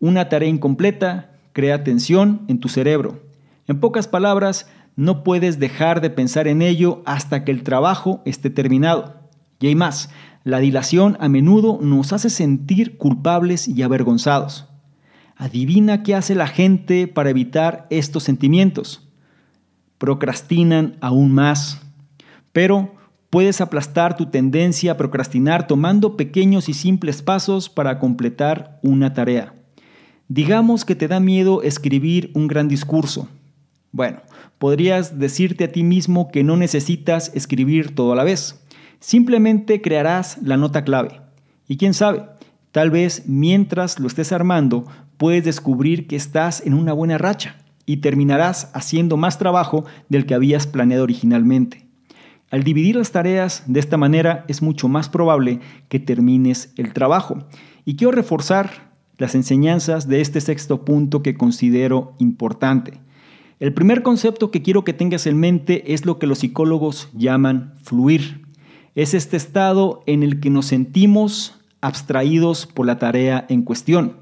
Una tarea incompleta crea tensión en tu cerebro. En pocas palabras, no puedes dejar de pensar en ello hasta que el trabajo esté terminado. Y hay más, la dilación a menudo nos hace sentir culpables y avergonzados. Adivina qué hace la gente para evitar estos sentimientos. Procrastinan aún más. Pero puedes aplastar tu tendencia a procrastinar tomando pequeños y simples pasos para completar una tarea. Digamos que te da miedo escribir un gran discurso. Bueno, podrías decirte a ti mismo que no necesitas escribir todo a la vez Simplemente crearás la nota clave. Y quién sabe, tal vez mientras lo estés armando, puedes descubrir que estás en una buena racha y terminarás haciendo más trabajo del que habías planeado originalmente. Al dividir las tareas de esta manera es mucho más probable que termines el trabajo. Y quiero reforzar las enseñanzas de este sexto punto que considero importante. El primer concepto que quiero que tengas en mente es lo que los psicólogos llaman fluir es este estado en el que nos sentimos abstraídos por la tarea en cuestión.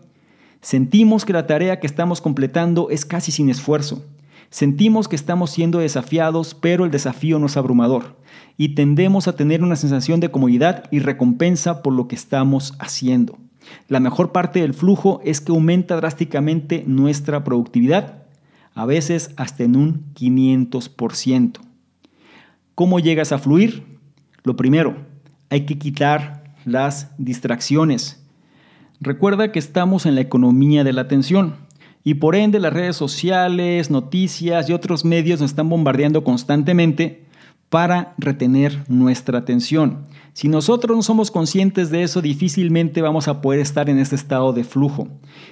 Sentimos que la tarea que estamos completando es casi sin esfuerzo. Sentimos que estamos siendo desafiados, pero el desafío no es abrumador. Y tendemos a tener una sensación de comodidad y recompensa por lo que estamos haciendo. La mejor parte del flujo es que aumenta drásticamente nuestra productividad, a veces hasta en un 500%. ¿Cómo llegas a fluir? Lo primero, hay que quitar las distracciones. Recuerda que estamos en la economía de la atención y por ende las redes sociales, noticias y otros medios nos están bombardeando constantemente para retener nuestra atención. Si nosotros no somos conscientes de eso, difícilmente vamos a poder estar en este estado de flujo.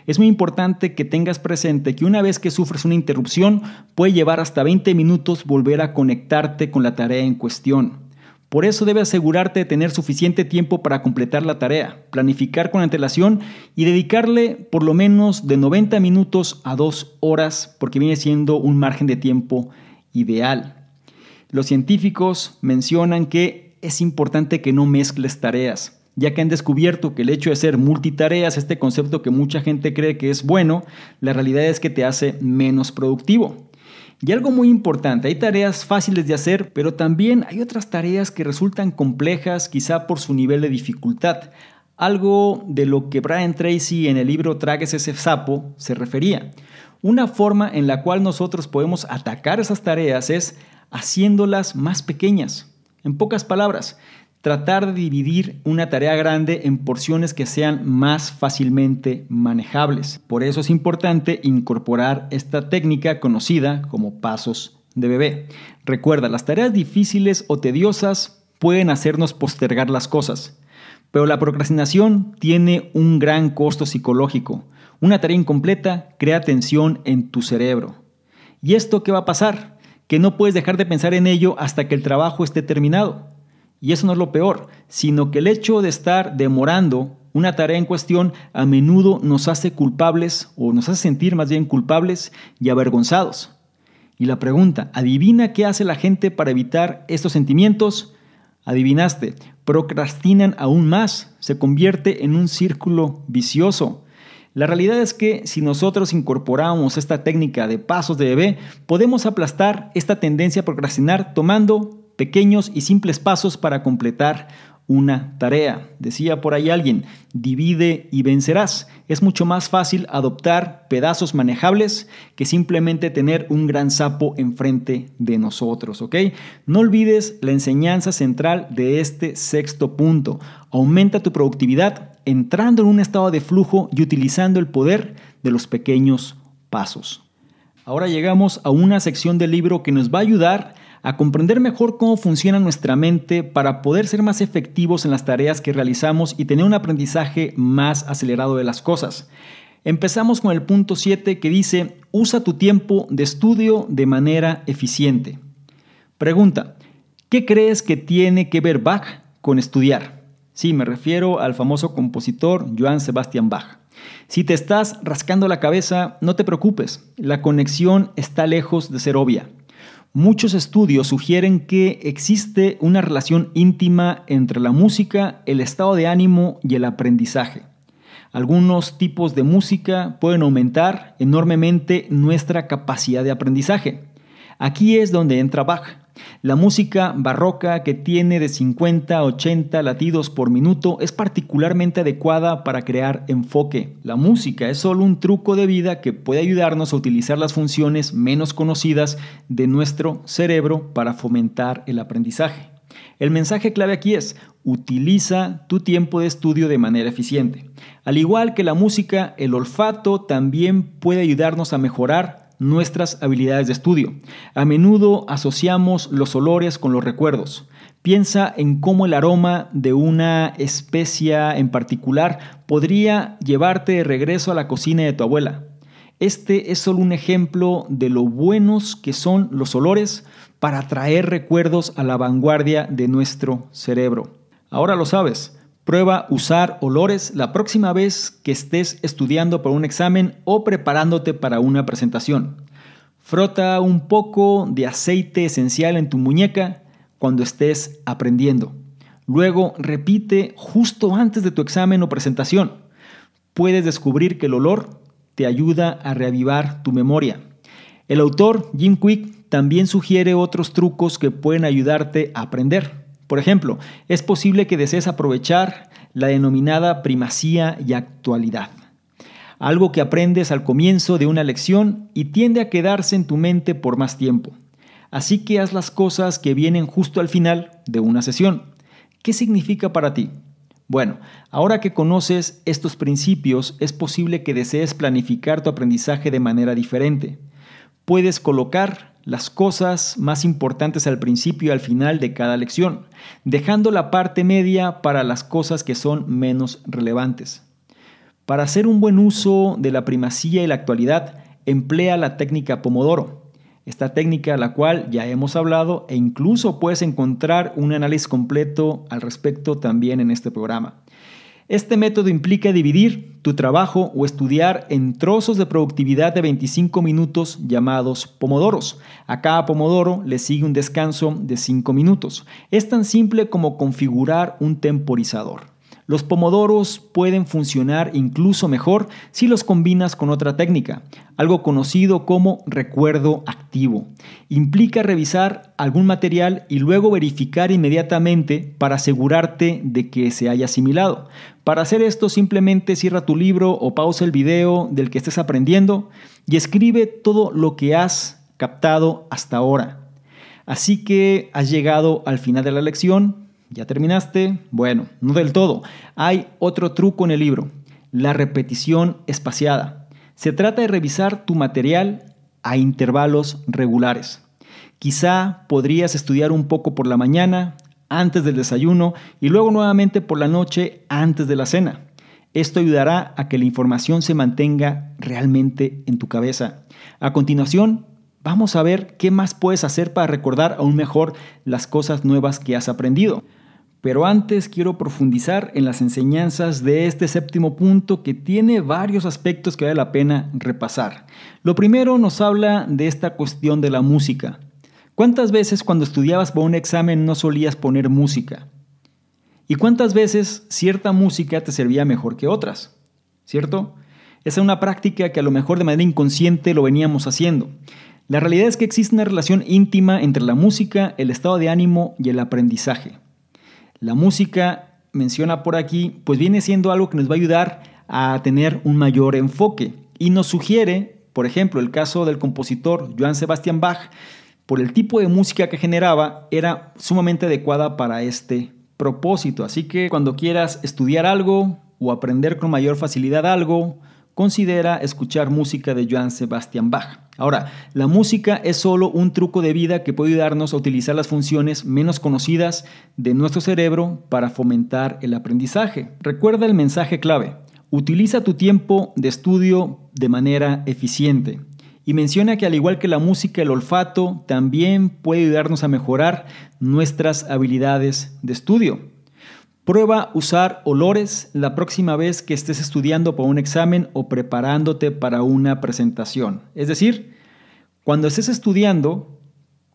Es muy importante que tengas presente que una vez que sufres una interrupción, puede llevar hasta 20 minutos volver a conectarte con la tarea en cuestión. Por eso debe asegurarte de tener suficiente tiempo para completar la tarea, planificar con antelación y dedicarle por lo menos de 90 minutos a 2 horas porque viene siendo un margen de tiempo ideal. Los científicos mencionan que es importante que no mezcles tareas, ya que han descubierto que el hecho de ser multitareas, este concepto que mucha gente cree que es bueno, la realidad es que te hace menos productivo. Y algo muy importante, hay tareas fáciles de hacer, pero también hay otras tareas que resultan complejas quizá por su nivel de dificultad. Algo de lo que Brian Tracy en el libro Tragues ese sapo se refería. Una forma en la cual nosotros podemos atacar esas tareas es haciéndolas más pequeñas. En pocas palabras, tratar de dividir una tarea grande en porciones que sean más fácilmente manejables. Por eso es importante incorporar esta técnica conocida como pasos de bebé. Recuerda, las tareas difíciles o tediosas pueden hacernos postergar las cosas, pero la procrastinación tiene un gran costo psicológico. Una tarea incompleta crea tensión en tu cerebro. ¿Y esto qué va a pasar? Que no puedes dejar de pensar en ello hasta que el trabajo esté terminado. Y eso no es lo peor, sino que el hecho de estar demorando una tarea en cuestión a menudo nos hace culpables o nos hace sentir más bien culpables y avergonzados. Y la pregunta, adivina qué hace la gente para evitar estos sentimientos. Adivinaste, procrastinan aún más, se convierte en un círculo vicioso. La realidad es que si nosotros incorporamos esta técnica de pasos de bebé, podemos aplastar esta tendencia a procrastinar tomando pequeños y simples pasos para completar una tarea. Decía por ahí alguien, divide y vencerás. Es mucho más fácil adoptar pedazos manejables que simplemente tener un gran sapo enfrente de nosotros, ¿ok? No olvides la enseñanza central de este sexto punto. Aumenta tu productividad entrando en un estado de flujo y utilizando el poder de los pequeños pasos. Ahora llegamos a una sección del libro que nos va a ayudar a comprender mejor cómo funciona nuestra mente para poder ser más efectivos en las tareas que realizamos y tener un aprendizaje más acelerado de las cosas. Empezamos con el punto 7 que dice, usa tu tiempo de estudio de manera eficiente. Pregunta, ¿qué crees que tiene que ver Bach con estudiar? Sí, me refiero al famoso compositor Johann Sebastian Bach. Si te estás rascando la cabeza, no te preocupes, la conexión está lejos de ser obvia. Muchos estudios sugieren que existe una relación íntima entre la música, el estado de ánimo y el aprendizaje. Algunos tipos de música pueden aumentar enormemente nuestra capacidad de aprendizaje. Aquí es donde entra Bach, la música barroca, que tiene de 50 a 80 latidos por minuto, es particularmente adecuada para crear enfoque. La música es solo un truco de vida que puede ayudarnos a utilizar las funciones menos conocidas de nuestro cerebro para fomentar el aprendizaje. El mensaje clave aquí es, utiliza tu tiempo de estudio de manera eficiente. Al igual que la música, el olfato también puede ayudarnos a mejorar nuestras habilidades de estudio. A menudo asociamos los olores con los recuerdos. Piensa en cómo el aroma de una especia en particular podría llevarte de regreso a la cocina de tu abuela. Este es solo un ejemplo de lo buenos que son los olores para traer recuerdos a la vanguardia de nuestro cerebro. Ahora lo sabes. Prueba usar olores la próxima vez que estés estudiando para un examen o preparándote para una presentación. Frota un poco de aceite esencial en tu muñeca cuando estés aprendiendo. Luego repite justo antes de tu examen o presentación. Puedes descubrir que el olor te ayuda a reavivar tu memoria. El autor Jim Quick también sugiere otros trucos que pueden ayudarte a aprender. Por ejemplo, es posible que desees aprovechar la denominada primacía y actualidad, algo que aprendes al comienzo de una lección y tiende a quedarse en tu mente por más tiempo. Así que haz las cosas que vienen justo al final de una sesión. ¿Qué significa para ti? Bueno, ahora que conoces estos principios, es posible que desees planificar tu aprendizaje de manera diferente. Puedes colocar las cosas más importantes al principio y al final de cada lección, dejando la parte media para las cosas que son menos relevantes. Para hacer un buen uso de la primacía y la actualidad, emplea la técnica Pomodoro. Esta técnica, la cual ya hemos hablado, e incluso puedes encontrar un análisis completo al respecto también en este programa. Este método implica dividir tu trabajo o estudiar en trozos de productividad de 25 minutos llamados pomodoros. A cada pomodoro le sigue un descanso de 5 minutos. Es tan simple como configurar un temporizador. Los pomodoros pueden funcionar incluso mejor si los combinas con otra técnica, algo conocido como recuerdo activo. Implica revisar algún material y luego verificar inmediatamente para asegurarte de que se haya asimilado. Para hacer esto simplemente cierra tu libro o pausa el video del que estés aprendiendo y escribe todo lo que has captado hasta ahora. Así que has llegado al final de la lección, ¿Ya terminaste? Bueno, no del todo. Hay otro truco en el libro, la repetición espaciada. Se trata de revisar tu material a intervalos regulares. Quizá podrías estudiar un poco por la mañana, antes del desayuno y luego nuevamente por la noche antes de la cena. Esto ayudará a que la información se mantenga realmente en tu cabeza. A continuación, vamos a ver qué más puedes hacer para recordar aún mejor las cosas nuevas que has aprendido. Pero antes quiero profundizar en las enseñanzas de este séptimo punto que tiene varios aspectos que vale la pena repasar. Lo primero nos habla de esta cuestión de la música. ¿Cuántas veces cuando estudiabas para un examen no solías poner música? ¿Y cuántas veces cierta música te servía mejor que otras? ¿Cierto? Esa es una práctica que a lo mejor de manera inconsciente lo veníamos haciendo. La realidad es que existe una relación íntima entre la música, el estado de ánimo y el aprendizaje. La música, menciona por aquí, pues viene siendo algo que nos va a ayudar a tener un mayor enfoque y nos sugiere, por ejemplo, el caso del compositor Johann Sebastian Bach, por el tipo de música que generaba, era sumamente adecuada para este propósito. Así que cuando quieras estudiar algo o aprender con mayor facilidad algo, considera escuchar música de Johann Sebastian Bach. Ahora, la música es solo un truco de vida que puede ayudarnos a utilizar las funciones menos conocidas de nuestro cerebro para fomentar el aprendizaje. Recuerda el mensaje clave. Utiliza tu tiempo de estudio de manera eficiente. Y menciona que al igual que la música, el olfato también puede ayudarnos a mejorar nuestras habilidades de estudio. Prueba usar olores la próxima vez que estés estudiando para un examen o preparándote para una presentación. Es decir, cuando estés estudiando,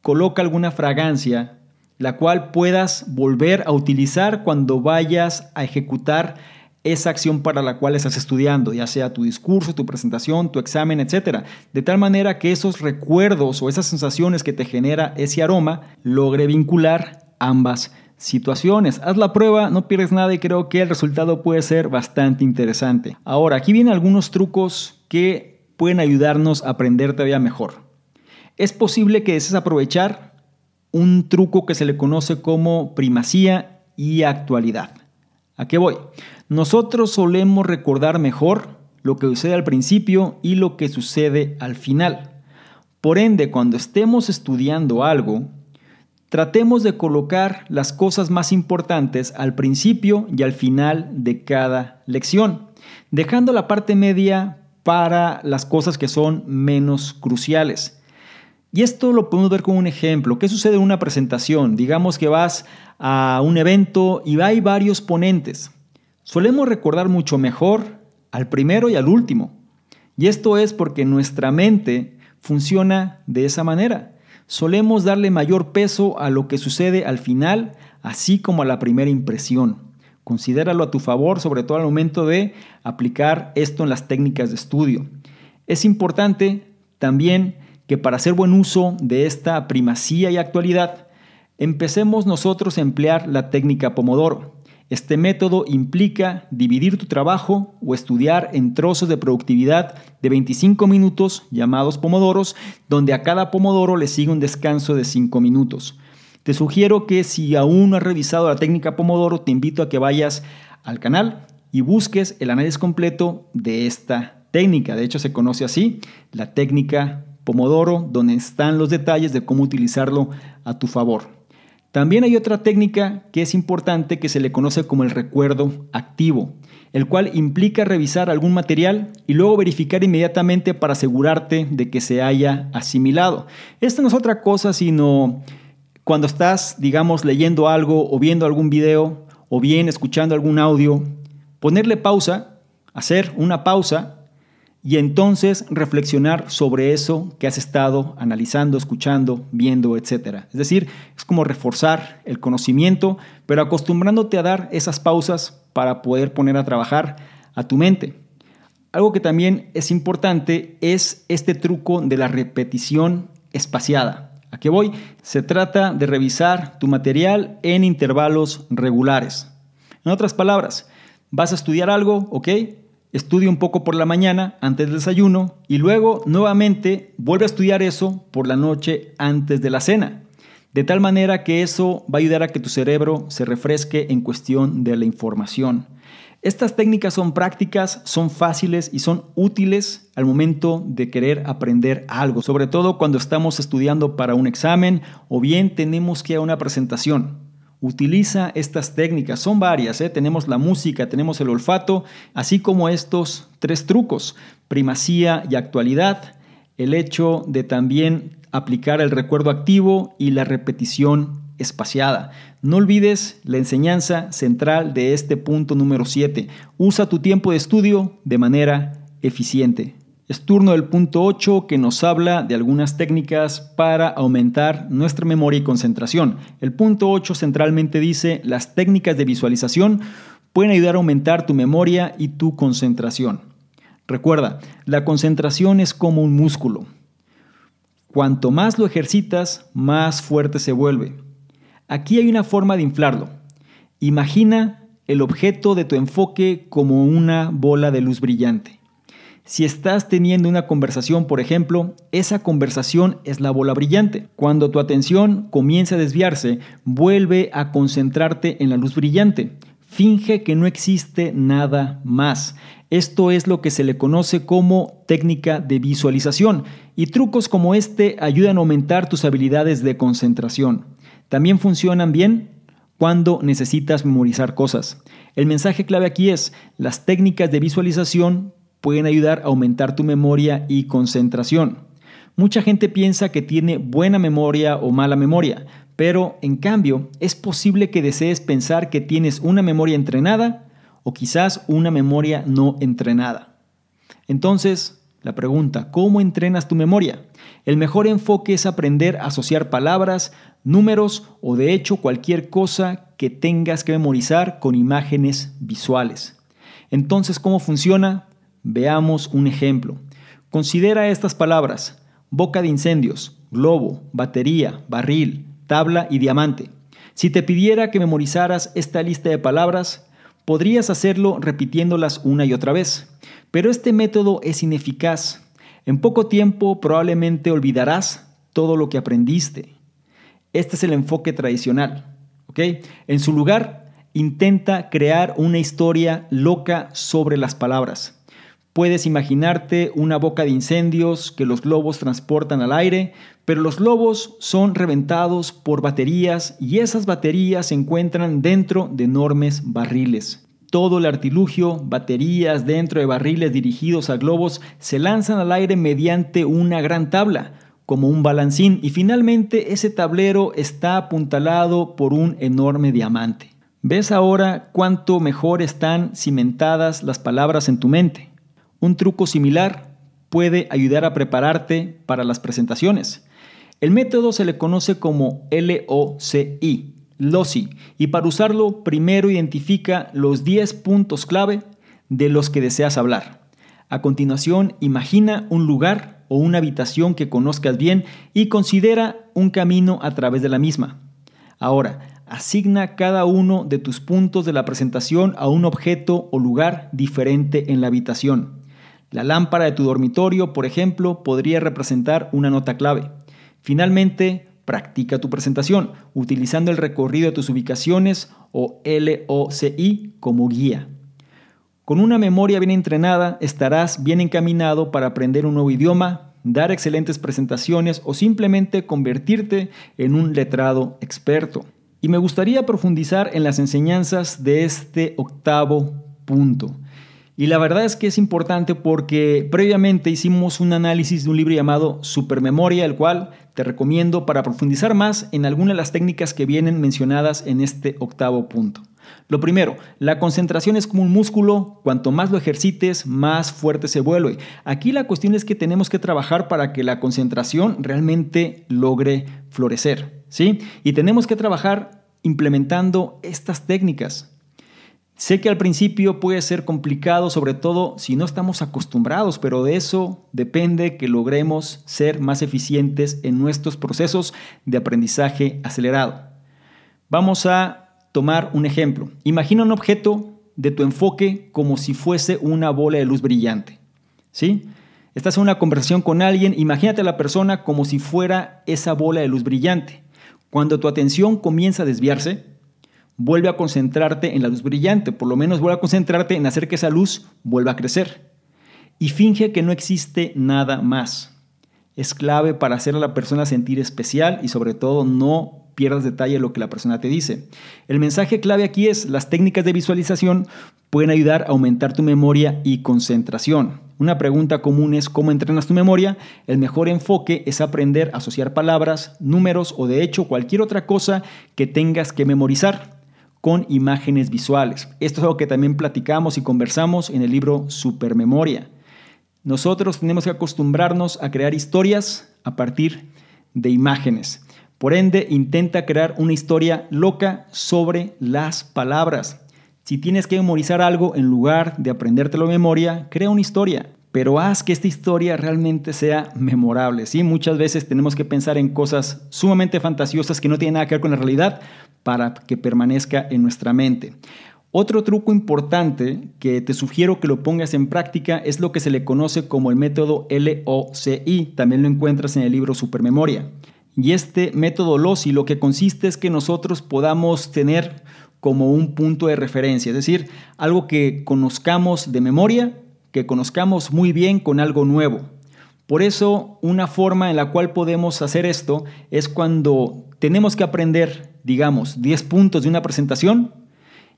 coloca alguna fragancia la cual puedas volver a utilizar cuando vayas a ejecutar esa acción para la cual estás estudiando, ya sea tu discurso, tu presentación, tu examen, etc. De tal manera que esos recuerdos o esas sensaciones que te genera ese aroma logre vincular ambas situaciones. Haz la prueba, no pierdes nada y creo que el resultado puede ser bastante interesante. Ahora, aquí vienen algunos trucos que pueden ayudarnos a aprender todavía mejor. Es posible que desees aprovechar un truco que se le conoce como primacía y actualidad. ¿A qué voy? Nosotros solemos recordar mejor lo que sucede al principio y lo que sucede al final. Por ende, cuando estemos estudiando algo, Tratemos de colocar las cosas más importantes al principio y al final de cada lección, dejando la parte media para las cosas que son menos cruciales. Y esto lo podemos ver con un ejemplo. ¿Qué sucede en una presentación? Digamos que vas a un evento y hay varios ponentes. Solemos recordar mucho mejor al primero y al último. Y esto es porque nuestra mente funciona de esa manera solemos darle mayor peso a lo que sucede al final, así como a la primera impresión. Considéralo a tu favor, sobre todo al momento de aplicar esto en las técnicas de estudio. Es importante también que para hacer buen uso de esta primacía y actualidad, empecemos nosotros a emplear la técnica Pomodoro. Este método implica dividir tu trabajo o estudiar en trozos de productividad de 25 minutos llamados pomodoros, donde a cada pomodoro le sigue un descanso de 5 minutos. Te sugiero que si aún no has revisado la técnica pomodoro, te invito a que vayas al canal y busques el análisis completo de esta técnica. De hecho, se conoce así, la técnica pomodoro, donde están los detalles de cómo utilizarlo a tu favor. También hay otra técnica que es importante que se le conoce como el recuerdo activo, el cual implica revisar algún material y luego verificar inmediatamente para asegurarte de que se haya asimilado. Esta no es otra cosa sino cuando estás, digamos, leyendo algo o viendo algún video o bien escuchando algún audio, ponerle pausa, hacer una pausa y entonces reflexionar sobre eso que has estado analizando, escuchando, viendo, etc. Es decir, es como reforzar el conocimiento, pero acostumbrándote a dar esas pausas para poder poner a trabajar a tu mente. Algo que también es importante es este truco de la repetición espaciada. ¿A qué voy? Se trata de revisar tu material en intervalos regulares. En otras palabras, vas a estudiar algo, ¿ok? estudia un poco por la mañana antes del desayuno y luego nuevamente vuelve a estudiar eso por la noche antes de la cena. De tal manera que eso va a ayudar a que tu cerebro se refresque en cuestión de la información. Estas técnicas son prácticas, son fáciles y son útiles al momento de querer aprender algo, sobre todo cuando estamos estudiando para un examen o bien tenemos que ir a una presentación utiliza estas técnicas. Son varias, ¿eh? tenemos la música, tenemos el olfato, así como estos tres trucos, primacía y actualidad, el hecho de también aplicar el recuerdo activo y la repetición espaciada. No olvides la enseñanza central de este punto número 7. Usa tu tiempo de estudio de manera eficiente. Es turno del punto 8 que nos habla de algunas técnicas para aumentar nuestra memoria y concentración. El punto 8 centralmente dice las técnicas de visualización pueden ayudar a aumentar tu memoria y tu concentración. Recuerda, la concentración es como un músculo. Cuanto más lo ejercitas, más fuerte se vuelve. Aquí hay una forma de inflarlo. Imagina el objeto de tu enfoque como una bola de luz brillante. Si estás teniendo una conversación, por ejemplo, esa conversación es la bola brillante. Cuando tu atención comienza a desviarse, vuelve a concentrarte en la luz brillante. Finge que no existe nada más. Esto es lo que se le conoce como técnica de visualización y trucos como este ayudan a aumentar tus habilidades de concentración. También funcionan bien cuando necesitas memorizar cosas. El mensaje clave aquí es, las técnicas de visualización pueden ayudar a aumentar tu memoria y concentración. Mucha gente piensa que tiene buena memoria o mala memoria, pero en cambio es posible que desees pensar que tienes una memoria entrenada o quizás una memoria no entrenada. Entonces, la pregunta, ¿cómo entrenas tu memoria? El mejor enfoque es aprender a asociar palabras, números o de hecho cualquier cosa que tengas que memorizar con imágenes visuales. Entonces, ¿cómo funciona? Veamos un ejemplo. Considera estas palabras, boca de incendios, globo, batería, barril, tabla y diamante. Si te pidiera que memorizaras esta lista de palabras, podrías hacerlo repitiéndolas una y otra vez, pero este método es ineficaz. En poco tiempo probablemente olvidarás todo lo que aprendiste. Este es el enfoque tradicional. En su lugar, intenta crear una historia loca sobre las palabras. Puedes imaginarte una boca de incendios que los globos transportan al aire, pero los globos son reventados por baterías y esas baterías se encuentran dentro de enormes barriles. Todo el artilugio, baterías dentro de barriles dirigidos a globos se lanzan al aire mediante una gran tabla, como un balancín, y finalmente ese tablero está apuntalado por un enorme diamante. ¿Ves ahora cuánto mejor están cimentadas las palabras en tu mente? Un truco similar puede ayudar a prepararte para las presentaciones. El método se le conoce como LOCI, LOCI, y para usarlo primero identifica los 10 puntos clave de los que deseas hablar. A continuación, imagina un lugar o una habitación que conozcas bien y considera un camino a través de la misma. Ahora, asigna cada uno de tus puntos de la presentación a un objeto o lugar diferente en la habitación. La lámpara de tu dormitorio, por ejemplo, podría representar una nota clave. Finalmente, practica tu presentación utilizando el recorrido de tus ubicaciones o LOCI como guía. Con una memoria bien entrenada estarás bien encaminado para aprender un nuevo idioma, dar excelentes presentaciones o simplemente convertirte en un letrado experto. Y me gustaría profundizar en las enseñanzas de este octavo punto. Y la verdad es que es importante porque previamente hicimos un análisis de un libro llamado Supermemoria, el cual te recomiendo para profundizar más en alguna de las técnicas que vienen mencionadas en este octavo punto. Lo primero, la concentración es como un músculo, cuanto más lo ejercites, más fuerte se vuelve. Aquí la cuestión es que tenemos que trabajar para que la concentración realmente logre florecer, ¿sí? Y tenemos que trabajar implementando estas técnicas. Sé que al principio puede ser complicado, sobre todo si no estamos acostumbrados, pero de eso depende que logremos ser más eficientes en nuestros procesos de aprendizaje acelerado. Vamos a tomar un ejemplo. Imagina un objeto de tu enfoque como si fuese una bola de luz brillante. ¿Sí? Estás en una conversación con alguien, imagínate a la persona como si fuera esa bola de luz brillante. Cuando tu atención comienza a desviarse, vuelve a concentrarte en la luz brillante, por lo menos vuelve a concentrarte en hacer que esa luz vuelva a crecer. Y finge que no existe nada más. Es clave para hacer a la persona sentir especial y sobre todo no pierdas detalle lo que la persona te dice. El mensaje clave aquí es, las técnicas de visualización pueden ayudar a aumentar tu memoria y concentración. Una pregunta común es cómo entrenas tu memoria. El mejor enfoque es aprender a asociar palabras, números o de hecho cualquier otra cosa que tengas que memorizar con imágenes visuales. Esto es algo que también platicamos y conversamos en el libro Supermemoria. Nosotros tenemos que acostumbrarnos a crear historias a partir de imágenes. Por ende, intenta crear una historia loca sobre las palabras. Si tienes que memorizar algo, en lugar de aprendértelo de memoria, crea una historia pero haz que esta historia realmente sea memorable. ¿sí? Muchas veces tenemos que pensar en cosas sumamente fantasiosas que no tienen nada que ver con la realidad para que permanezca en nuestra mente. Otro truco importante que te sugiero que lo pongas en práctica es lo que se le conoce como el método LOCI, también lo encuentras en el libro Supermemoria. Y este método LOCI lo que consiste es que nosotros podamos tener como un punto de referencia, es decir, algo que conozcamos de memoria, que conozcamos muy bien con algo nuevo. Por eso, una forma en la cual podemos hacer esto es cuando tenemos que aprender, digamos, 10 puntos de una presentación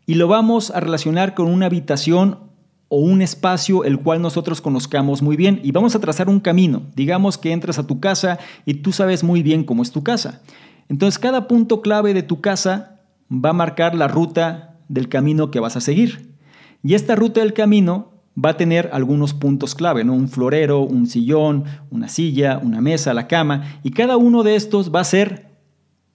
y lo vamos a relacionar con una habitación o un espacio el cual nosotros conozcamos muy bien y vamos a trazar un camino. Digamos que entras a tu casa y tú sabes muy bien cómo es tu casa. Entonces cada punto clave de tu casa va a marcar la ruta del camino que vas a seguir. Y esta ruta del camino va a tener algunos puntos clave, Un florero, un sillón, una silla, una mesa, la cama, y cada uno de estos va a ser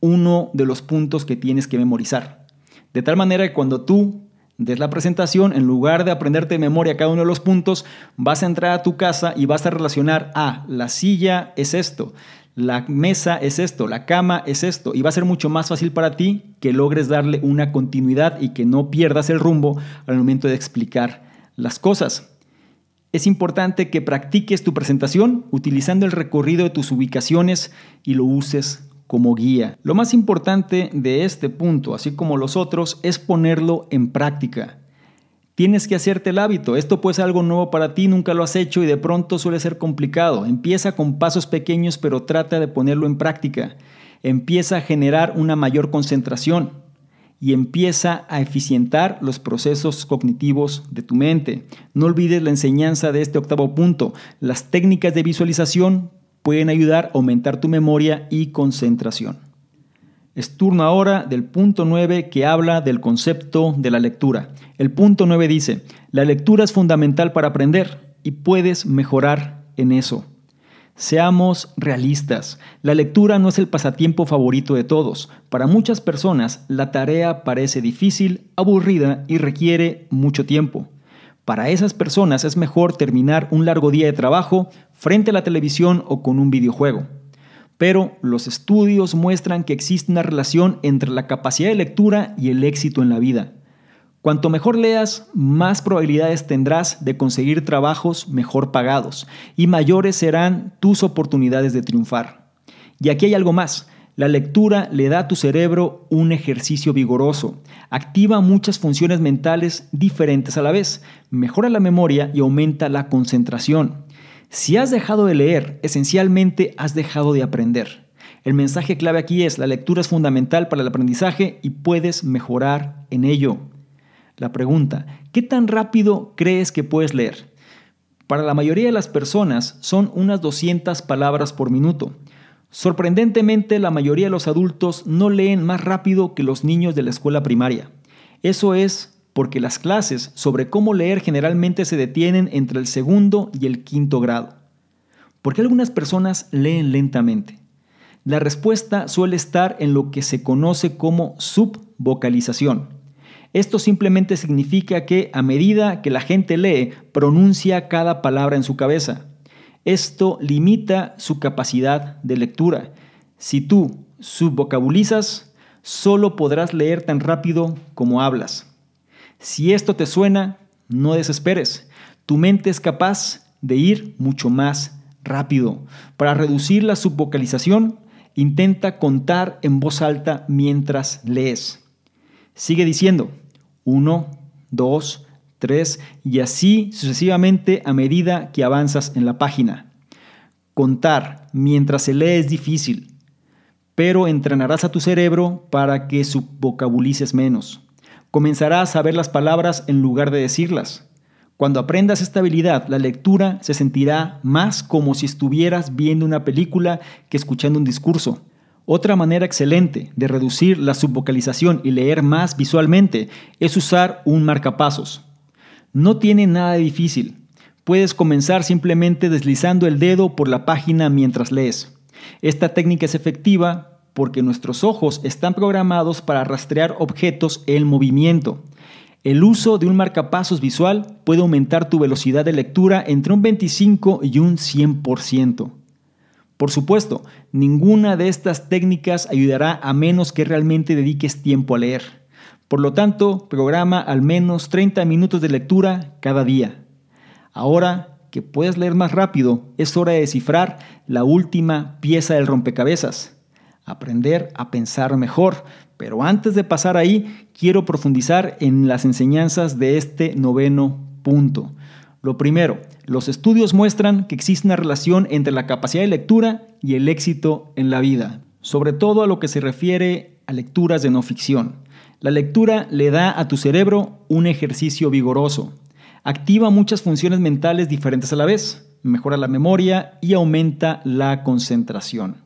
uno de los puntos que tienes que memorizar. De tal manera que cuando tú des la presentación, en lugar de aprenderte de memoria cada uno de los puntos, vas a entrar a tu casa y vas a relacionar a ah, la silla es esto, la mesa es esto, la cama es esto, y va a ser mucho más fácil para ti que logres darle una continuidad y que no pierdas el rumbo al momento de explicar las cosas. Es importante que practiques tu presentación utilizando el recorrido de tus ubicaciones y lo uses como guía. Lo más importante de este punto, así como los otros, es ponerlo en práctica. Tienes que hacerte el hábito. Esto puede ser algo nuevo para ti, nunca lo has hecho y de pronto suele ser complicado. Empieza con pasos pequeños, pero trata de ponerlo en práctica. Empieza a generar una mayor concentración y empieza a eficientar los procesos cognitivos de tu mente. No olvides la enseñanza de este octavo punto. Las técnicas de visualización pueden ayudar a aumentar tu memoria y concentración. Es turno ahora del punto 9 que habla del concepto de la lectura. El punto 9 dice, la lectura es fundamental para aprender y puedes mejorar en eso. Seamos realistas. La lectura no es el pasatiempo favorito de todos. Para muchas personas, la tarea parece difícil, aburrida y requiere mucho tiempo. Para esas personas es mejor terminar un largo día de trabajo frente a la televisión o con un videojuego. Pero los estudios muestran que existe una relación entre la capacidad de lectura y el éxito en la vida. Cuanto mejor leas, más probabilidades tendrás de conseguir trabajos mejor pagados y mayores serán tus oportunidades de triunfar. Y aquí hay algo más. La lectura le da a tu cerebro un ejercicio vigoroso, activa muchas funciones mentales diferentes a la vez, mejora la memoria y aumenta la concentración. Si has dejado de leer, esencialmente has dejado de aprender. El mensaje clave aquí es, la lectura es fundamental para el aprendizaje y puedes mejorar en ello. La pregunta, ¿qué tan rápido crees que puedes leer? Para la mayoría de las personas son unas 200 palabras por minuto. Sorprendentemente, la mayoría de los adultos no leen más rápido que los niños de la escuela primaria. Eso es porque las clases sobre cómo leer generalmente se detienen entre el segundo y el quinto grado. ¿Por qué algunas personas leen lentamente? La respuesta suele estar en lo que se conoce como subvocalización. Esto simplemente significa que a medida que la gente lee, pronuncia cada palabra en su cabeza. Esto limita su capacidad de lectura. Si tú subvocabulizas, solo podrás leer tan rápido como hablas. Si esto te suena, no desesperes. Tu mente es capaz de ir mucho más rápido. Para reducir la subvocalización, intenta contar en voz alta mientras lees. Sigue diciendo, 1, 2, 3 y así sucesivamente a medida que avanzas en la página. Contar mientras se lee es difícil, pero entrenarás a tu cerebro para que vocabulices menos. Comenzarás a ver las palabras en lugar de decirlas. Cuando aprendas esta habilidad, la lectura se sentirá más como si estuvieras viendo una película que escuchando un discurso. Otra manera excelente de reducir la subvocalización y leer más visualmente es usar un marcapasos. No tiene nada de difícil. Puedes comenzar simplemente deslizando el dedo por la página mientras lees. Esta técnica es efectiva porque nuestros ojos están programados para rastrear objetos en movimiento. El uso de un marcapasos visual puede aumentar tu velocidad de lectura entre un 25 y un 100%. Por supuesto, ninguna de estas técnicas ayudará a menos que realmente dediques tiempo a leer. Por lo tanto, programa al menos 30 minutos de lectura cada día. Ahora que puedes leer más rápido, es hora de descifrar la última pieza del rompecabezas. Aprender a pensar mejor. Pero antes de pasar ahí, quiero profundizar en las enseñanzas de este noveno punto. Lo primero, los estudios muestran que existe una relación entre la capacidad de lectura y el éxito en la vida, sobre todo a lo que se refiere a lecturas de no ficción. La lectura le da a tu cerebro un ejercicio vigoroso, activa muchas funciones mentales diferentes a la vez, mejora la memoria y aumenta la concentración.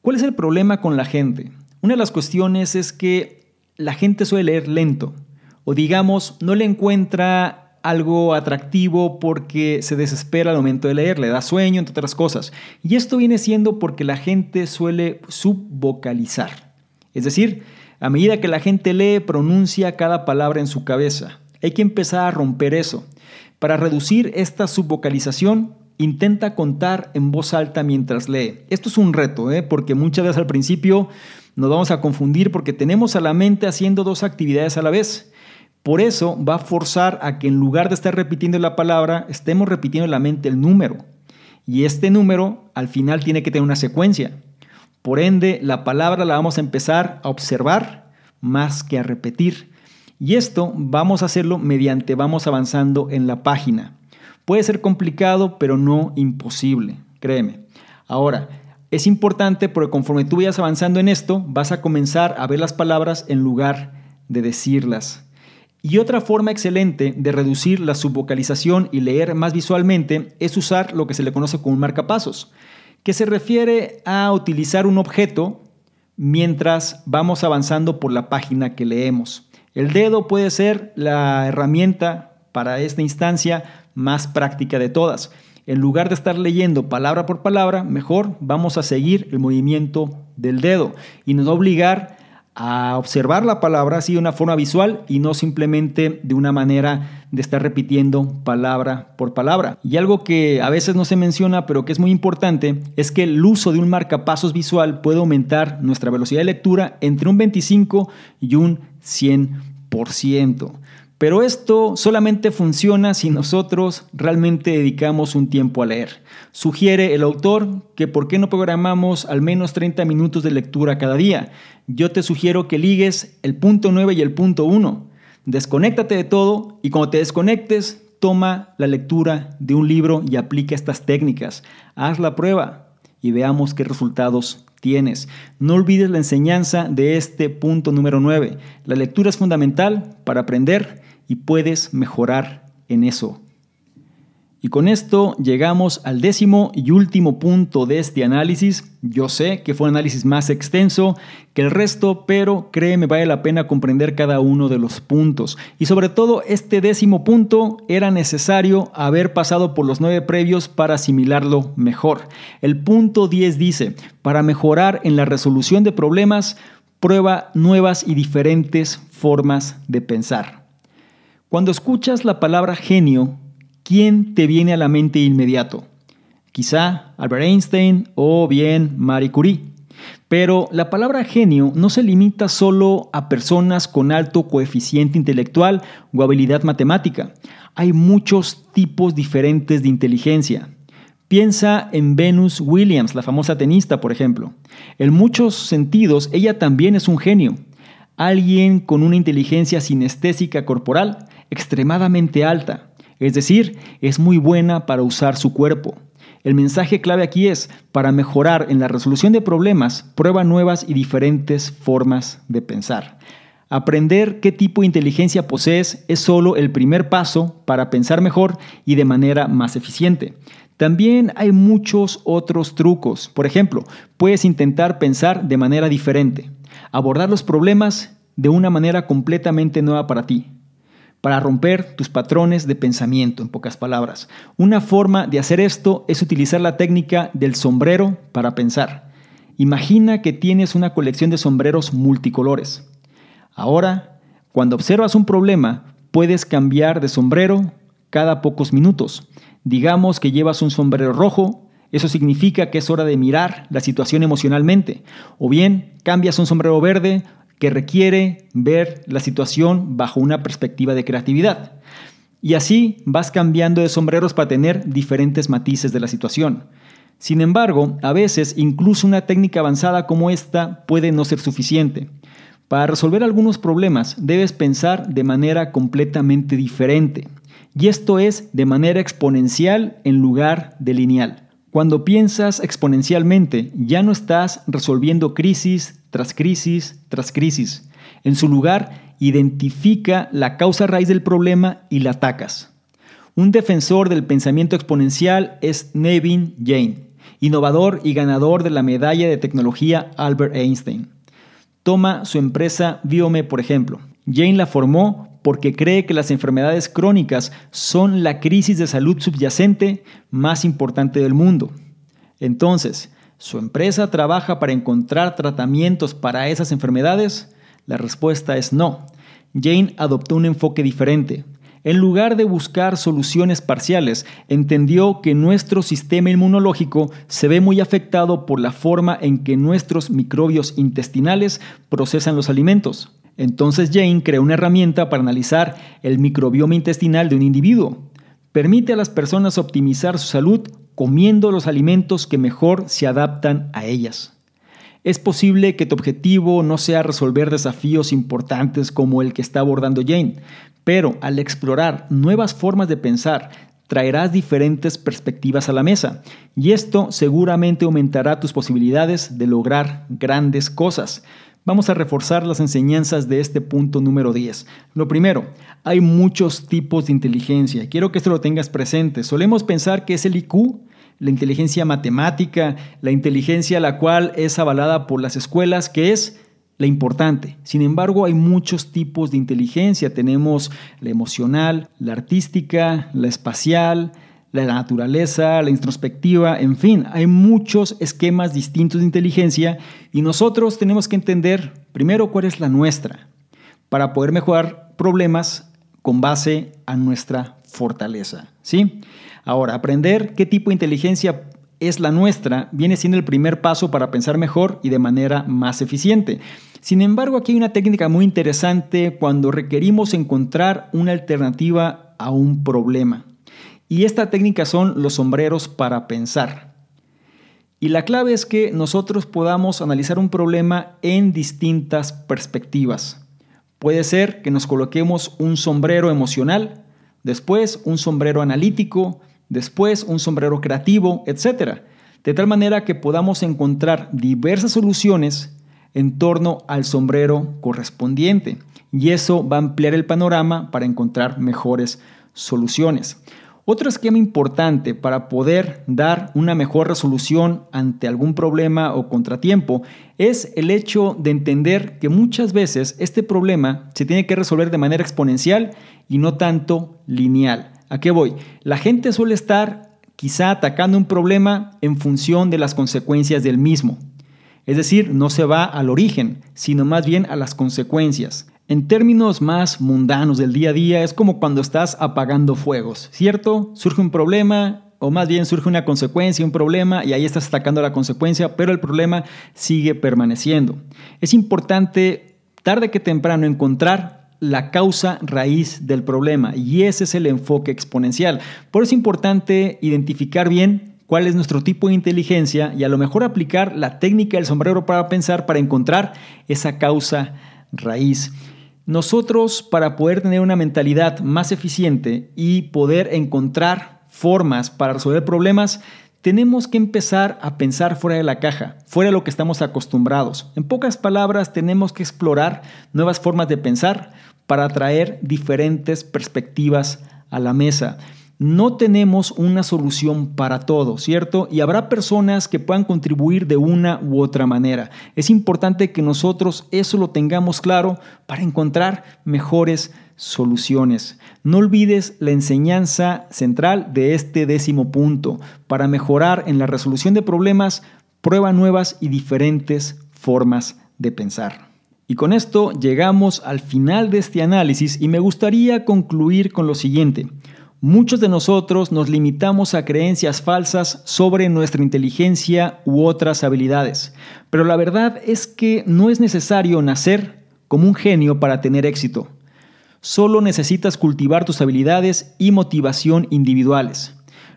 ¿Cuál es el problema con la gente? Una de las cuestiones es que la gente suele leer lento o digamos no le encuentra algo atractivo porque se desespera al momento de leer, le da sueño, entre otras cosas. Y esto viene siendo porque la gente suele subvocalizar. Es decir, a medida que la gente lee, pronuncia cada palabra en su cabeza. Hay que empezar a romper eso. Para reducir esta subvocalización, intenta contar en voz alta mientras lee. Esto es un reto, ¿eh? porque muchas veces al principio nos vamos a confundir porque tenemos a la mente haciendo dos actividades a la vez. Por eso va a forzar a que en lugar de estar repitiendo la palabra, estemos repitiendo en la mente el número. Y este número al final tiene que tener una secuencia. Por ende, la palabra la vamos a empezar a observar más que a repetir. Y esto vamos a hacerlo mediante vamos avanzando en la página. Puede ser complicado, pero no imposible, créeme. Ahora, es importante porque conforme tú vayas avanzando en esto, vas a comenzar a ver las palabras en lugar de decirlas. Y otra forma excelente de reducir la subvocalización y leer más visualmente es usar lo que se le conoce como un marcapasos, que se refiere a utilizar un objeto mientras vamos avanzando por la página que leemos. El dedo puede ser la herramienta para esta instancia más práctica de todas. En lugar de estar leyendo palabra por palabra, mejor vamos a seguir el movimiento del dedo y nos va a obligar a observar la palabra así de una forma visual y no simplemente de una manera de estar repitiendo palabra por palabra. Y algo que a veces no se menciona, pero que es muy importante, es que el uso de un marcapasos visual puede aumentar nuestra velocidad de lectura entre un 25 y un 100%. Pero esto solamente funciona si nosotros realmente dedicamos un tiempo a leer. Sugiere el autor que por qué no programamos al menos 30 minutos de lectura cada día. Yo te sugiero que ligues el punto 9 y el punto 1. Desconéctate de todo y cuando te desconectes, toma la lectura de un libro y aplica estas técnicas. Haz la prueba y veamos qué resultados tienes. No olvides la enseñanza de este punto número 9. La lectura es fundamental para aprender y puedes mejorar en eso. Y con esto llegamos al décimo y último punto de este análisis. Yo sé que fue un análisis más extenso que el resto, pero créeme, vale la pena comprender cada uno de los puntos. Y sobre todo, este décimo punto era necesario haber pasado por los nueve previos para asimilarlo mejor. El punto 10 dice, para mejorar en la resolución de problemas, prueba nuevas y diferentes formas de pensar. Cuando escuchas la palabra genio, ¿quién te viene a la mente inmediato? Quizá Albert Einstein o bien Marie Curie. Pero la palabra genio no se limita solo a personas con alto coeficiente intelectual o habilidad matemática. Hay muchos tipos diferentes de inteligencia. Piensa en Venus Williams, la famosa tenista, por ejemplo. En muchos sentidos, ella también es un genio alguien con una inteligencia sinestésica corporal extremadamente alta, es decir, es muy buena para usar su cuerpo. El mensaje clave aquí es, para mejorar en la resolución de problemas, prueba nuevas y diferentes formas de pensar. Aprender qué tipo de inteligencia posees es solo el primer paso para pensar mejor y de manera más eficiente. También hay muchos otros trucos. Por ejemplo, puedes intentar pensar de manera diferente, abordar los problemas de una manera completamente nueva para ti, para romper tus patrones de pensamiento, en pocas palabras. Una forma de hacer esto es utilizar la técnica del sombrero para pensar. Imagina que tienes una colección de sombreros multicolores. Ahora, cuando observas un problema, puedes cambiar de sombrero cada pocos minutos. Digamos que llevas un sombrero rojo, eso significa que es hora de mirar la situación emocionalmente. O bien, cambias un sombrero verde, que requiere ver la situación bajo una perspectiva de creatividad. Y así vas cambiando de sombreros para tener diferentes matices de la situación. Sin embargo, a veces incluso una técnica avanzada como esta puede no ser suficiente. Para resolver algunos problemas debes pensar de manera completamente diferente. Y esto es de manera exponencial en lugar de lineal. Cuando piensas exponencialmente, ya no estás resolviendo crisis tras crisis tras crisis. En su lugar, identifica la causa raíz del problema y la atacas. Un defensor del pensamiento exponencial es Nevin Jain, innovador y ganador de la medalla de tecnología Albert Einstein. Toma su empresa Biome, por ejemplo. Jane la formó porque cree que las enfermedades crónicas son la crisis de salud subyacente más importante del mundo. Entonces, ¿su empresa trabaja para encontrar tratamientos para esas enfermedades? La respuesta es no. Jane adoptó un enfoque diferente. En lugar de buscar soluciones parciales, entendió que nuestro sistema inmunológico se ve muy afectado por la forma en que nuestros microbios intestinales procesan los alimentos. Entonces Jane creó una herramienta para analizar el microbioma intestinal de un individuo. Permite a las personas optimizar su salud comiendo los alimentos que mejor se adaptan a ellas. Es posible que tu objetivo no sea resolver desafíos importantes como el que está abordando Jane, pero al explorar nuevas formas de pensar, traerás diferentes perspectivas a la mesa y esto seguramente aumentará tus posibilidades de lograr grandes cosas. Vamos a reforzar las enseñanzas de este punto número 10. Lo primero, hay muchos tipos de inteligencia. Quiero que esto lo tengas presente. Solemos pensar que es el IQ, la inteligencia matemática, la inteligencia la cual es avalada por las escuelas, que es la importante. Sin embargo, hay muchos tipos de inteligencia. Tenemos la emocional, la artística, la espacial, la naturaleza, la introspectiva, en fin, hay muchos esquemas distintos de inteligencia y nosotros tenemos que entender primero cuál es la nuestra para poder mejorar problemas con base a nuestra fortaleza, ¿sí? Ahora, aprender qué tipo de inteligencia es la nuestra viene siendo el primer paso para pensar mejor y de manera más eficiente. Sin embargo, aquí hay una técnica muy interesante cuando requerimos encontrar una alternativa a un problema. Y esta técnica son los sombreros para pensar. Y la clave es que nosotros podamos analizar un problema en distintas perspectivas. Puede ser que nos coloquemos un sombrero emocional, después un sombrero analítico, después un sombrero creativo, etc. De tal manera que podamos encontrar diversas soluciones en torno al sombrero correspondiente. Y eso va a ampliar el panorama para encontrar mejores soluciones. Otro esquema importante para poder dar una mejor resolución ante algún problema o contratiempo es el hecho de entender que muchas veces este problema se tiene que resolver de manera exponencial y no tanto lineal. ¿A qué voy? La gente suele estar quizá atacando un problema en función de las consecuencias del mismo. Es decir, no se va al origen, sino más bien a las consecuencias. En términos más mundanos del día a día, es como cuando estás apagando fuegos, ¿cierto? Surge un problema, o más bien surge una consecuencia, un problema, y ahí estás atacando la consecuencia, pero el problema sigue permaneciendo. Es importante, tarde que temprano, encontrar la causa raíz del problema, y ese es el enfoque exponencial. Por eso es importante identificar bien cuál es nuestro tipo de inteligencia y a lo mejor aplicar la técnica del sombrero para pensar para encontrar esa causa raíz. Nosotros, para poder tener una mentalidad más eficiente y poder encontrar formas para resolver problemas, tenemos que empezar a pensar fuera de la caja, fuera de lo que estamos acostumbrados. En pocas palabras, tenemos que explorar nuevas formas de pensar para traer diferentes perspectivas a la mesa no tenemos una solución para todo, ¿cierto? Y habrá personas que puedan contribuir de una u otra manera. Es importante que nosotros eso lo tengamos claro para encontrar mejores soluciones. No olvides la enseñanza central de este décimo punto. Para mejorar en la resolución de problemas, prueba nuevas y diferentes formas de pensar. Y con esto llegamos al final de este análisis y me gustaría concluir con lo siguiente. Muchos de nosotros nos limitamos a creencias falsas sobre nuestra inteligencia u otras habilidades, pero la verdad es que no es necesario nacer como un genio para tener éxito. Solo necesitas cultivar tus habilidades y motivación individuales.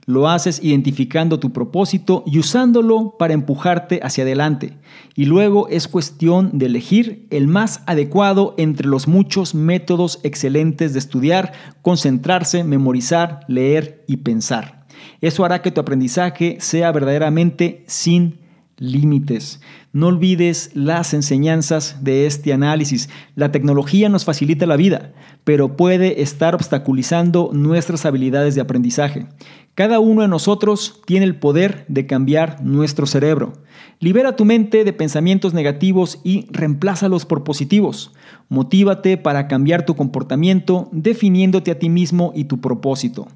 Lo haces identificando tu propósito y usándolo para empujarte hacia adelante. Y luego es cuestión de elegir el más adecuado entre los muchos métodos excelentes de estudiar, concentrarse, memorizar, leer y pensar. Eso hará que tu aprendizaje sea verdaderamente sin límites. No olvides las enseñanzas de este análisis. La tecnología nos facilita la vida, pero puede estar obstaculizando nuestras habilidades de aprendizaje. Cada uno de nosotros tiene el poder de cambiar nuestro cerebro. Libera tu mente de pensamientos negativos y reemplázalos por positivos. Motívate para cambiar tu comportamiento definiéndote a ti mismo y tu propósito.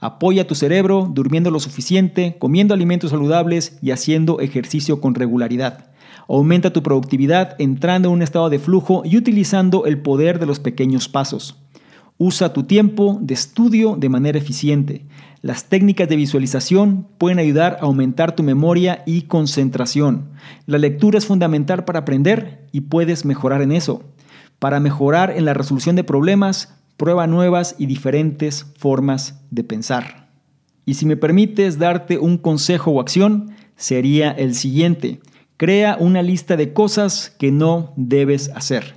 Apoya tu cerebro durmiendo lo suficiente, comiendo alimentos saludables y haciendo ejercicio con regularidad. Aumenta tu productividad entrando en un estado de flujo y utilizando el poder de los pequeños pasos. Usa tu tiempo de estudio de manera eficiente. Las técnicas de visualización pueden ayudar a aumentar tu memoria y concentración. La lectura es fundamental para aprender y puedes mejorar en eso. Para mejorar en la resolución de problemas, prueba nuevas y diferentes formas de pensar. Y si me permites darte un consejo o acción, sería el siguiente. Crea una lista de cosas que no debes hacer.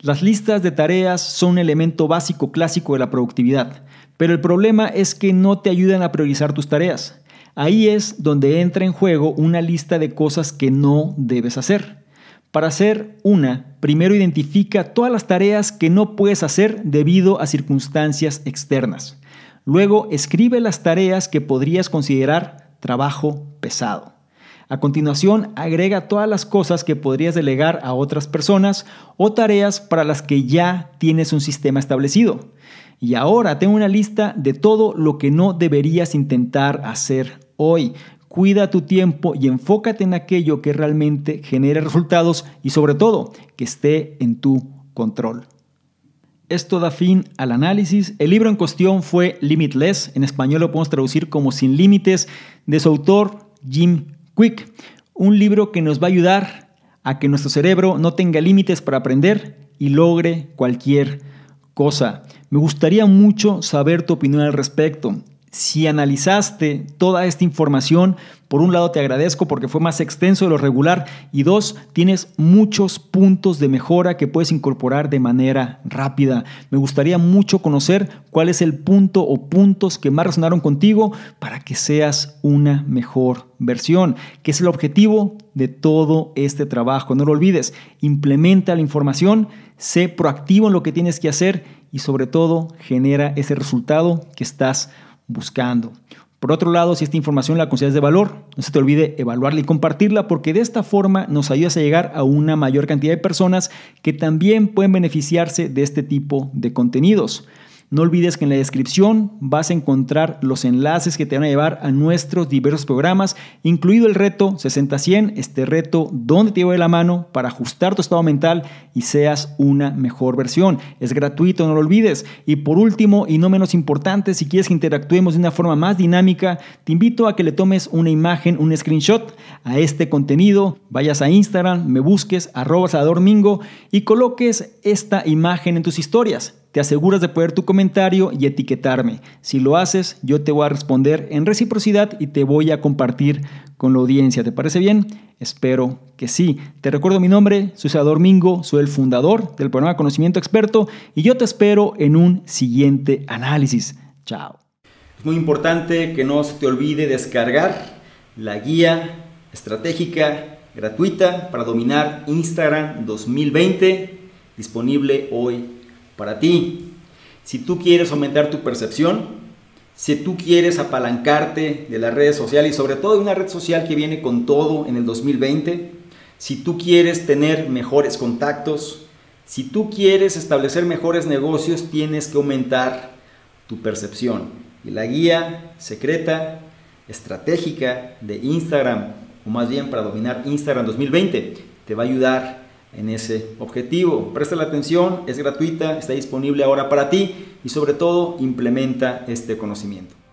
Las listas de tareas son un elemento básico clásico de la productividad. Pero el problema es que no te ayudan a priorizar tus tareas. Ahí es donde entra en juego una lista de cosas que no debes hacer. Para hacer una, primero identifica todas las tareas que no puedes hacer debido a circunstancias externas. Luego escribe las tareas que podrías considerar trabajo pesado. A continuación, agrega todas las cosas que podrías delegar a otras personas o tareas para las que ya tienes un sistema establecido. Y ahora tengo una lista de todo lo que no deberías intentar hacer hoy. Cuida tu tiempo y enfócate en aquello que realmente genere resultados y sobre todo que esté en tu control. Esto da fin al análisis. El libro en cuestión fue Limitless, en español lo podemos traducir como Sin Límites, de su autor Jim Quick. Un libro que nos va a ayudar a que nuestro cerebro no tenga límites para aprender y logre cualquier cosa. Me gustaría mucho saber tu opinión al respecto. Si analizaste toda esta información, por un lado te agradezco porque fue más extenso de lo regular y dos, tienes muchos puntos de mejora que puedes incorporar de manera rápida. Me gustaría mucho conocer cuál es el punto o puntos que más resonaron contigo para que seas una mejor versión, que es el objetivo de todo este trabajo. No lo olvides, implementa la información, sé proactivo en lo que tienes que hacer y sobre todo genera ese resultado que estás buscando. Por otro lado, si esta información la consideras de valor, no se te olvide evaluarla y compartirla porque de esta forma nos ayudas a llegar a una mayor cantidad de personas que también pueden beneficiarse de este tipo de contenidos. No olvides que en la descripción vas a encontrar los enlaces que te van a llevar a nuestros diversos programas, incluido el reto 60 este reto donde te llevo la mano para ajustar tu estado mental y seas una mejor versión. Es gratuito, no lo olvides. Y por último, y no menos importante, si quieres que interactuemos de una forma más dinámica, te invito a que le tomes una imagen, un screenshot a este contenido, vayas a Instagram, me busques, arrobas a domingo y coloques esta imagen en tus historias. Te aseguras de poner tu comentario y etiquetarme. Si lo haces, yo te voy a responder en reciprocidad y te voy a compartir con la audiencia. ¿Te parece bien? Espero que sí. Te recuerdo mi nombre, soy Salvador Mingo, soy el fundador del programa Conocimiento Experto y yo te espero en un siguiente análisis. Chao. Es muy importante que no se te olvide descargar la guía estratégica gratuita para dominar Instagram 2020, disponible hoy para ti. Si tú quieres aumentar tu percepción, si tú quieres apalancarte de las redes sociales y sobre todo de una red social que viene con todo en el 2020, si tú quieres tener mejores contactos, si tú quieres establecer mejores negocios, tienes que aumentar tu percepción. Y la guía secreta, estratégica de Instagram, o más bien para dominar Instagram 2020, te va a ayudar en ese objetivo. Presta la atención, es gratuita, está disponible ahora para ti y sobre todo implementa este conocimiento.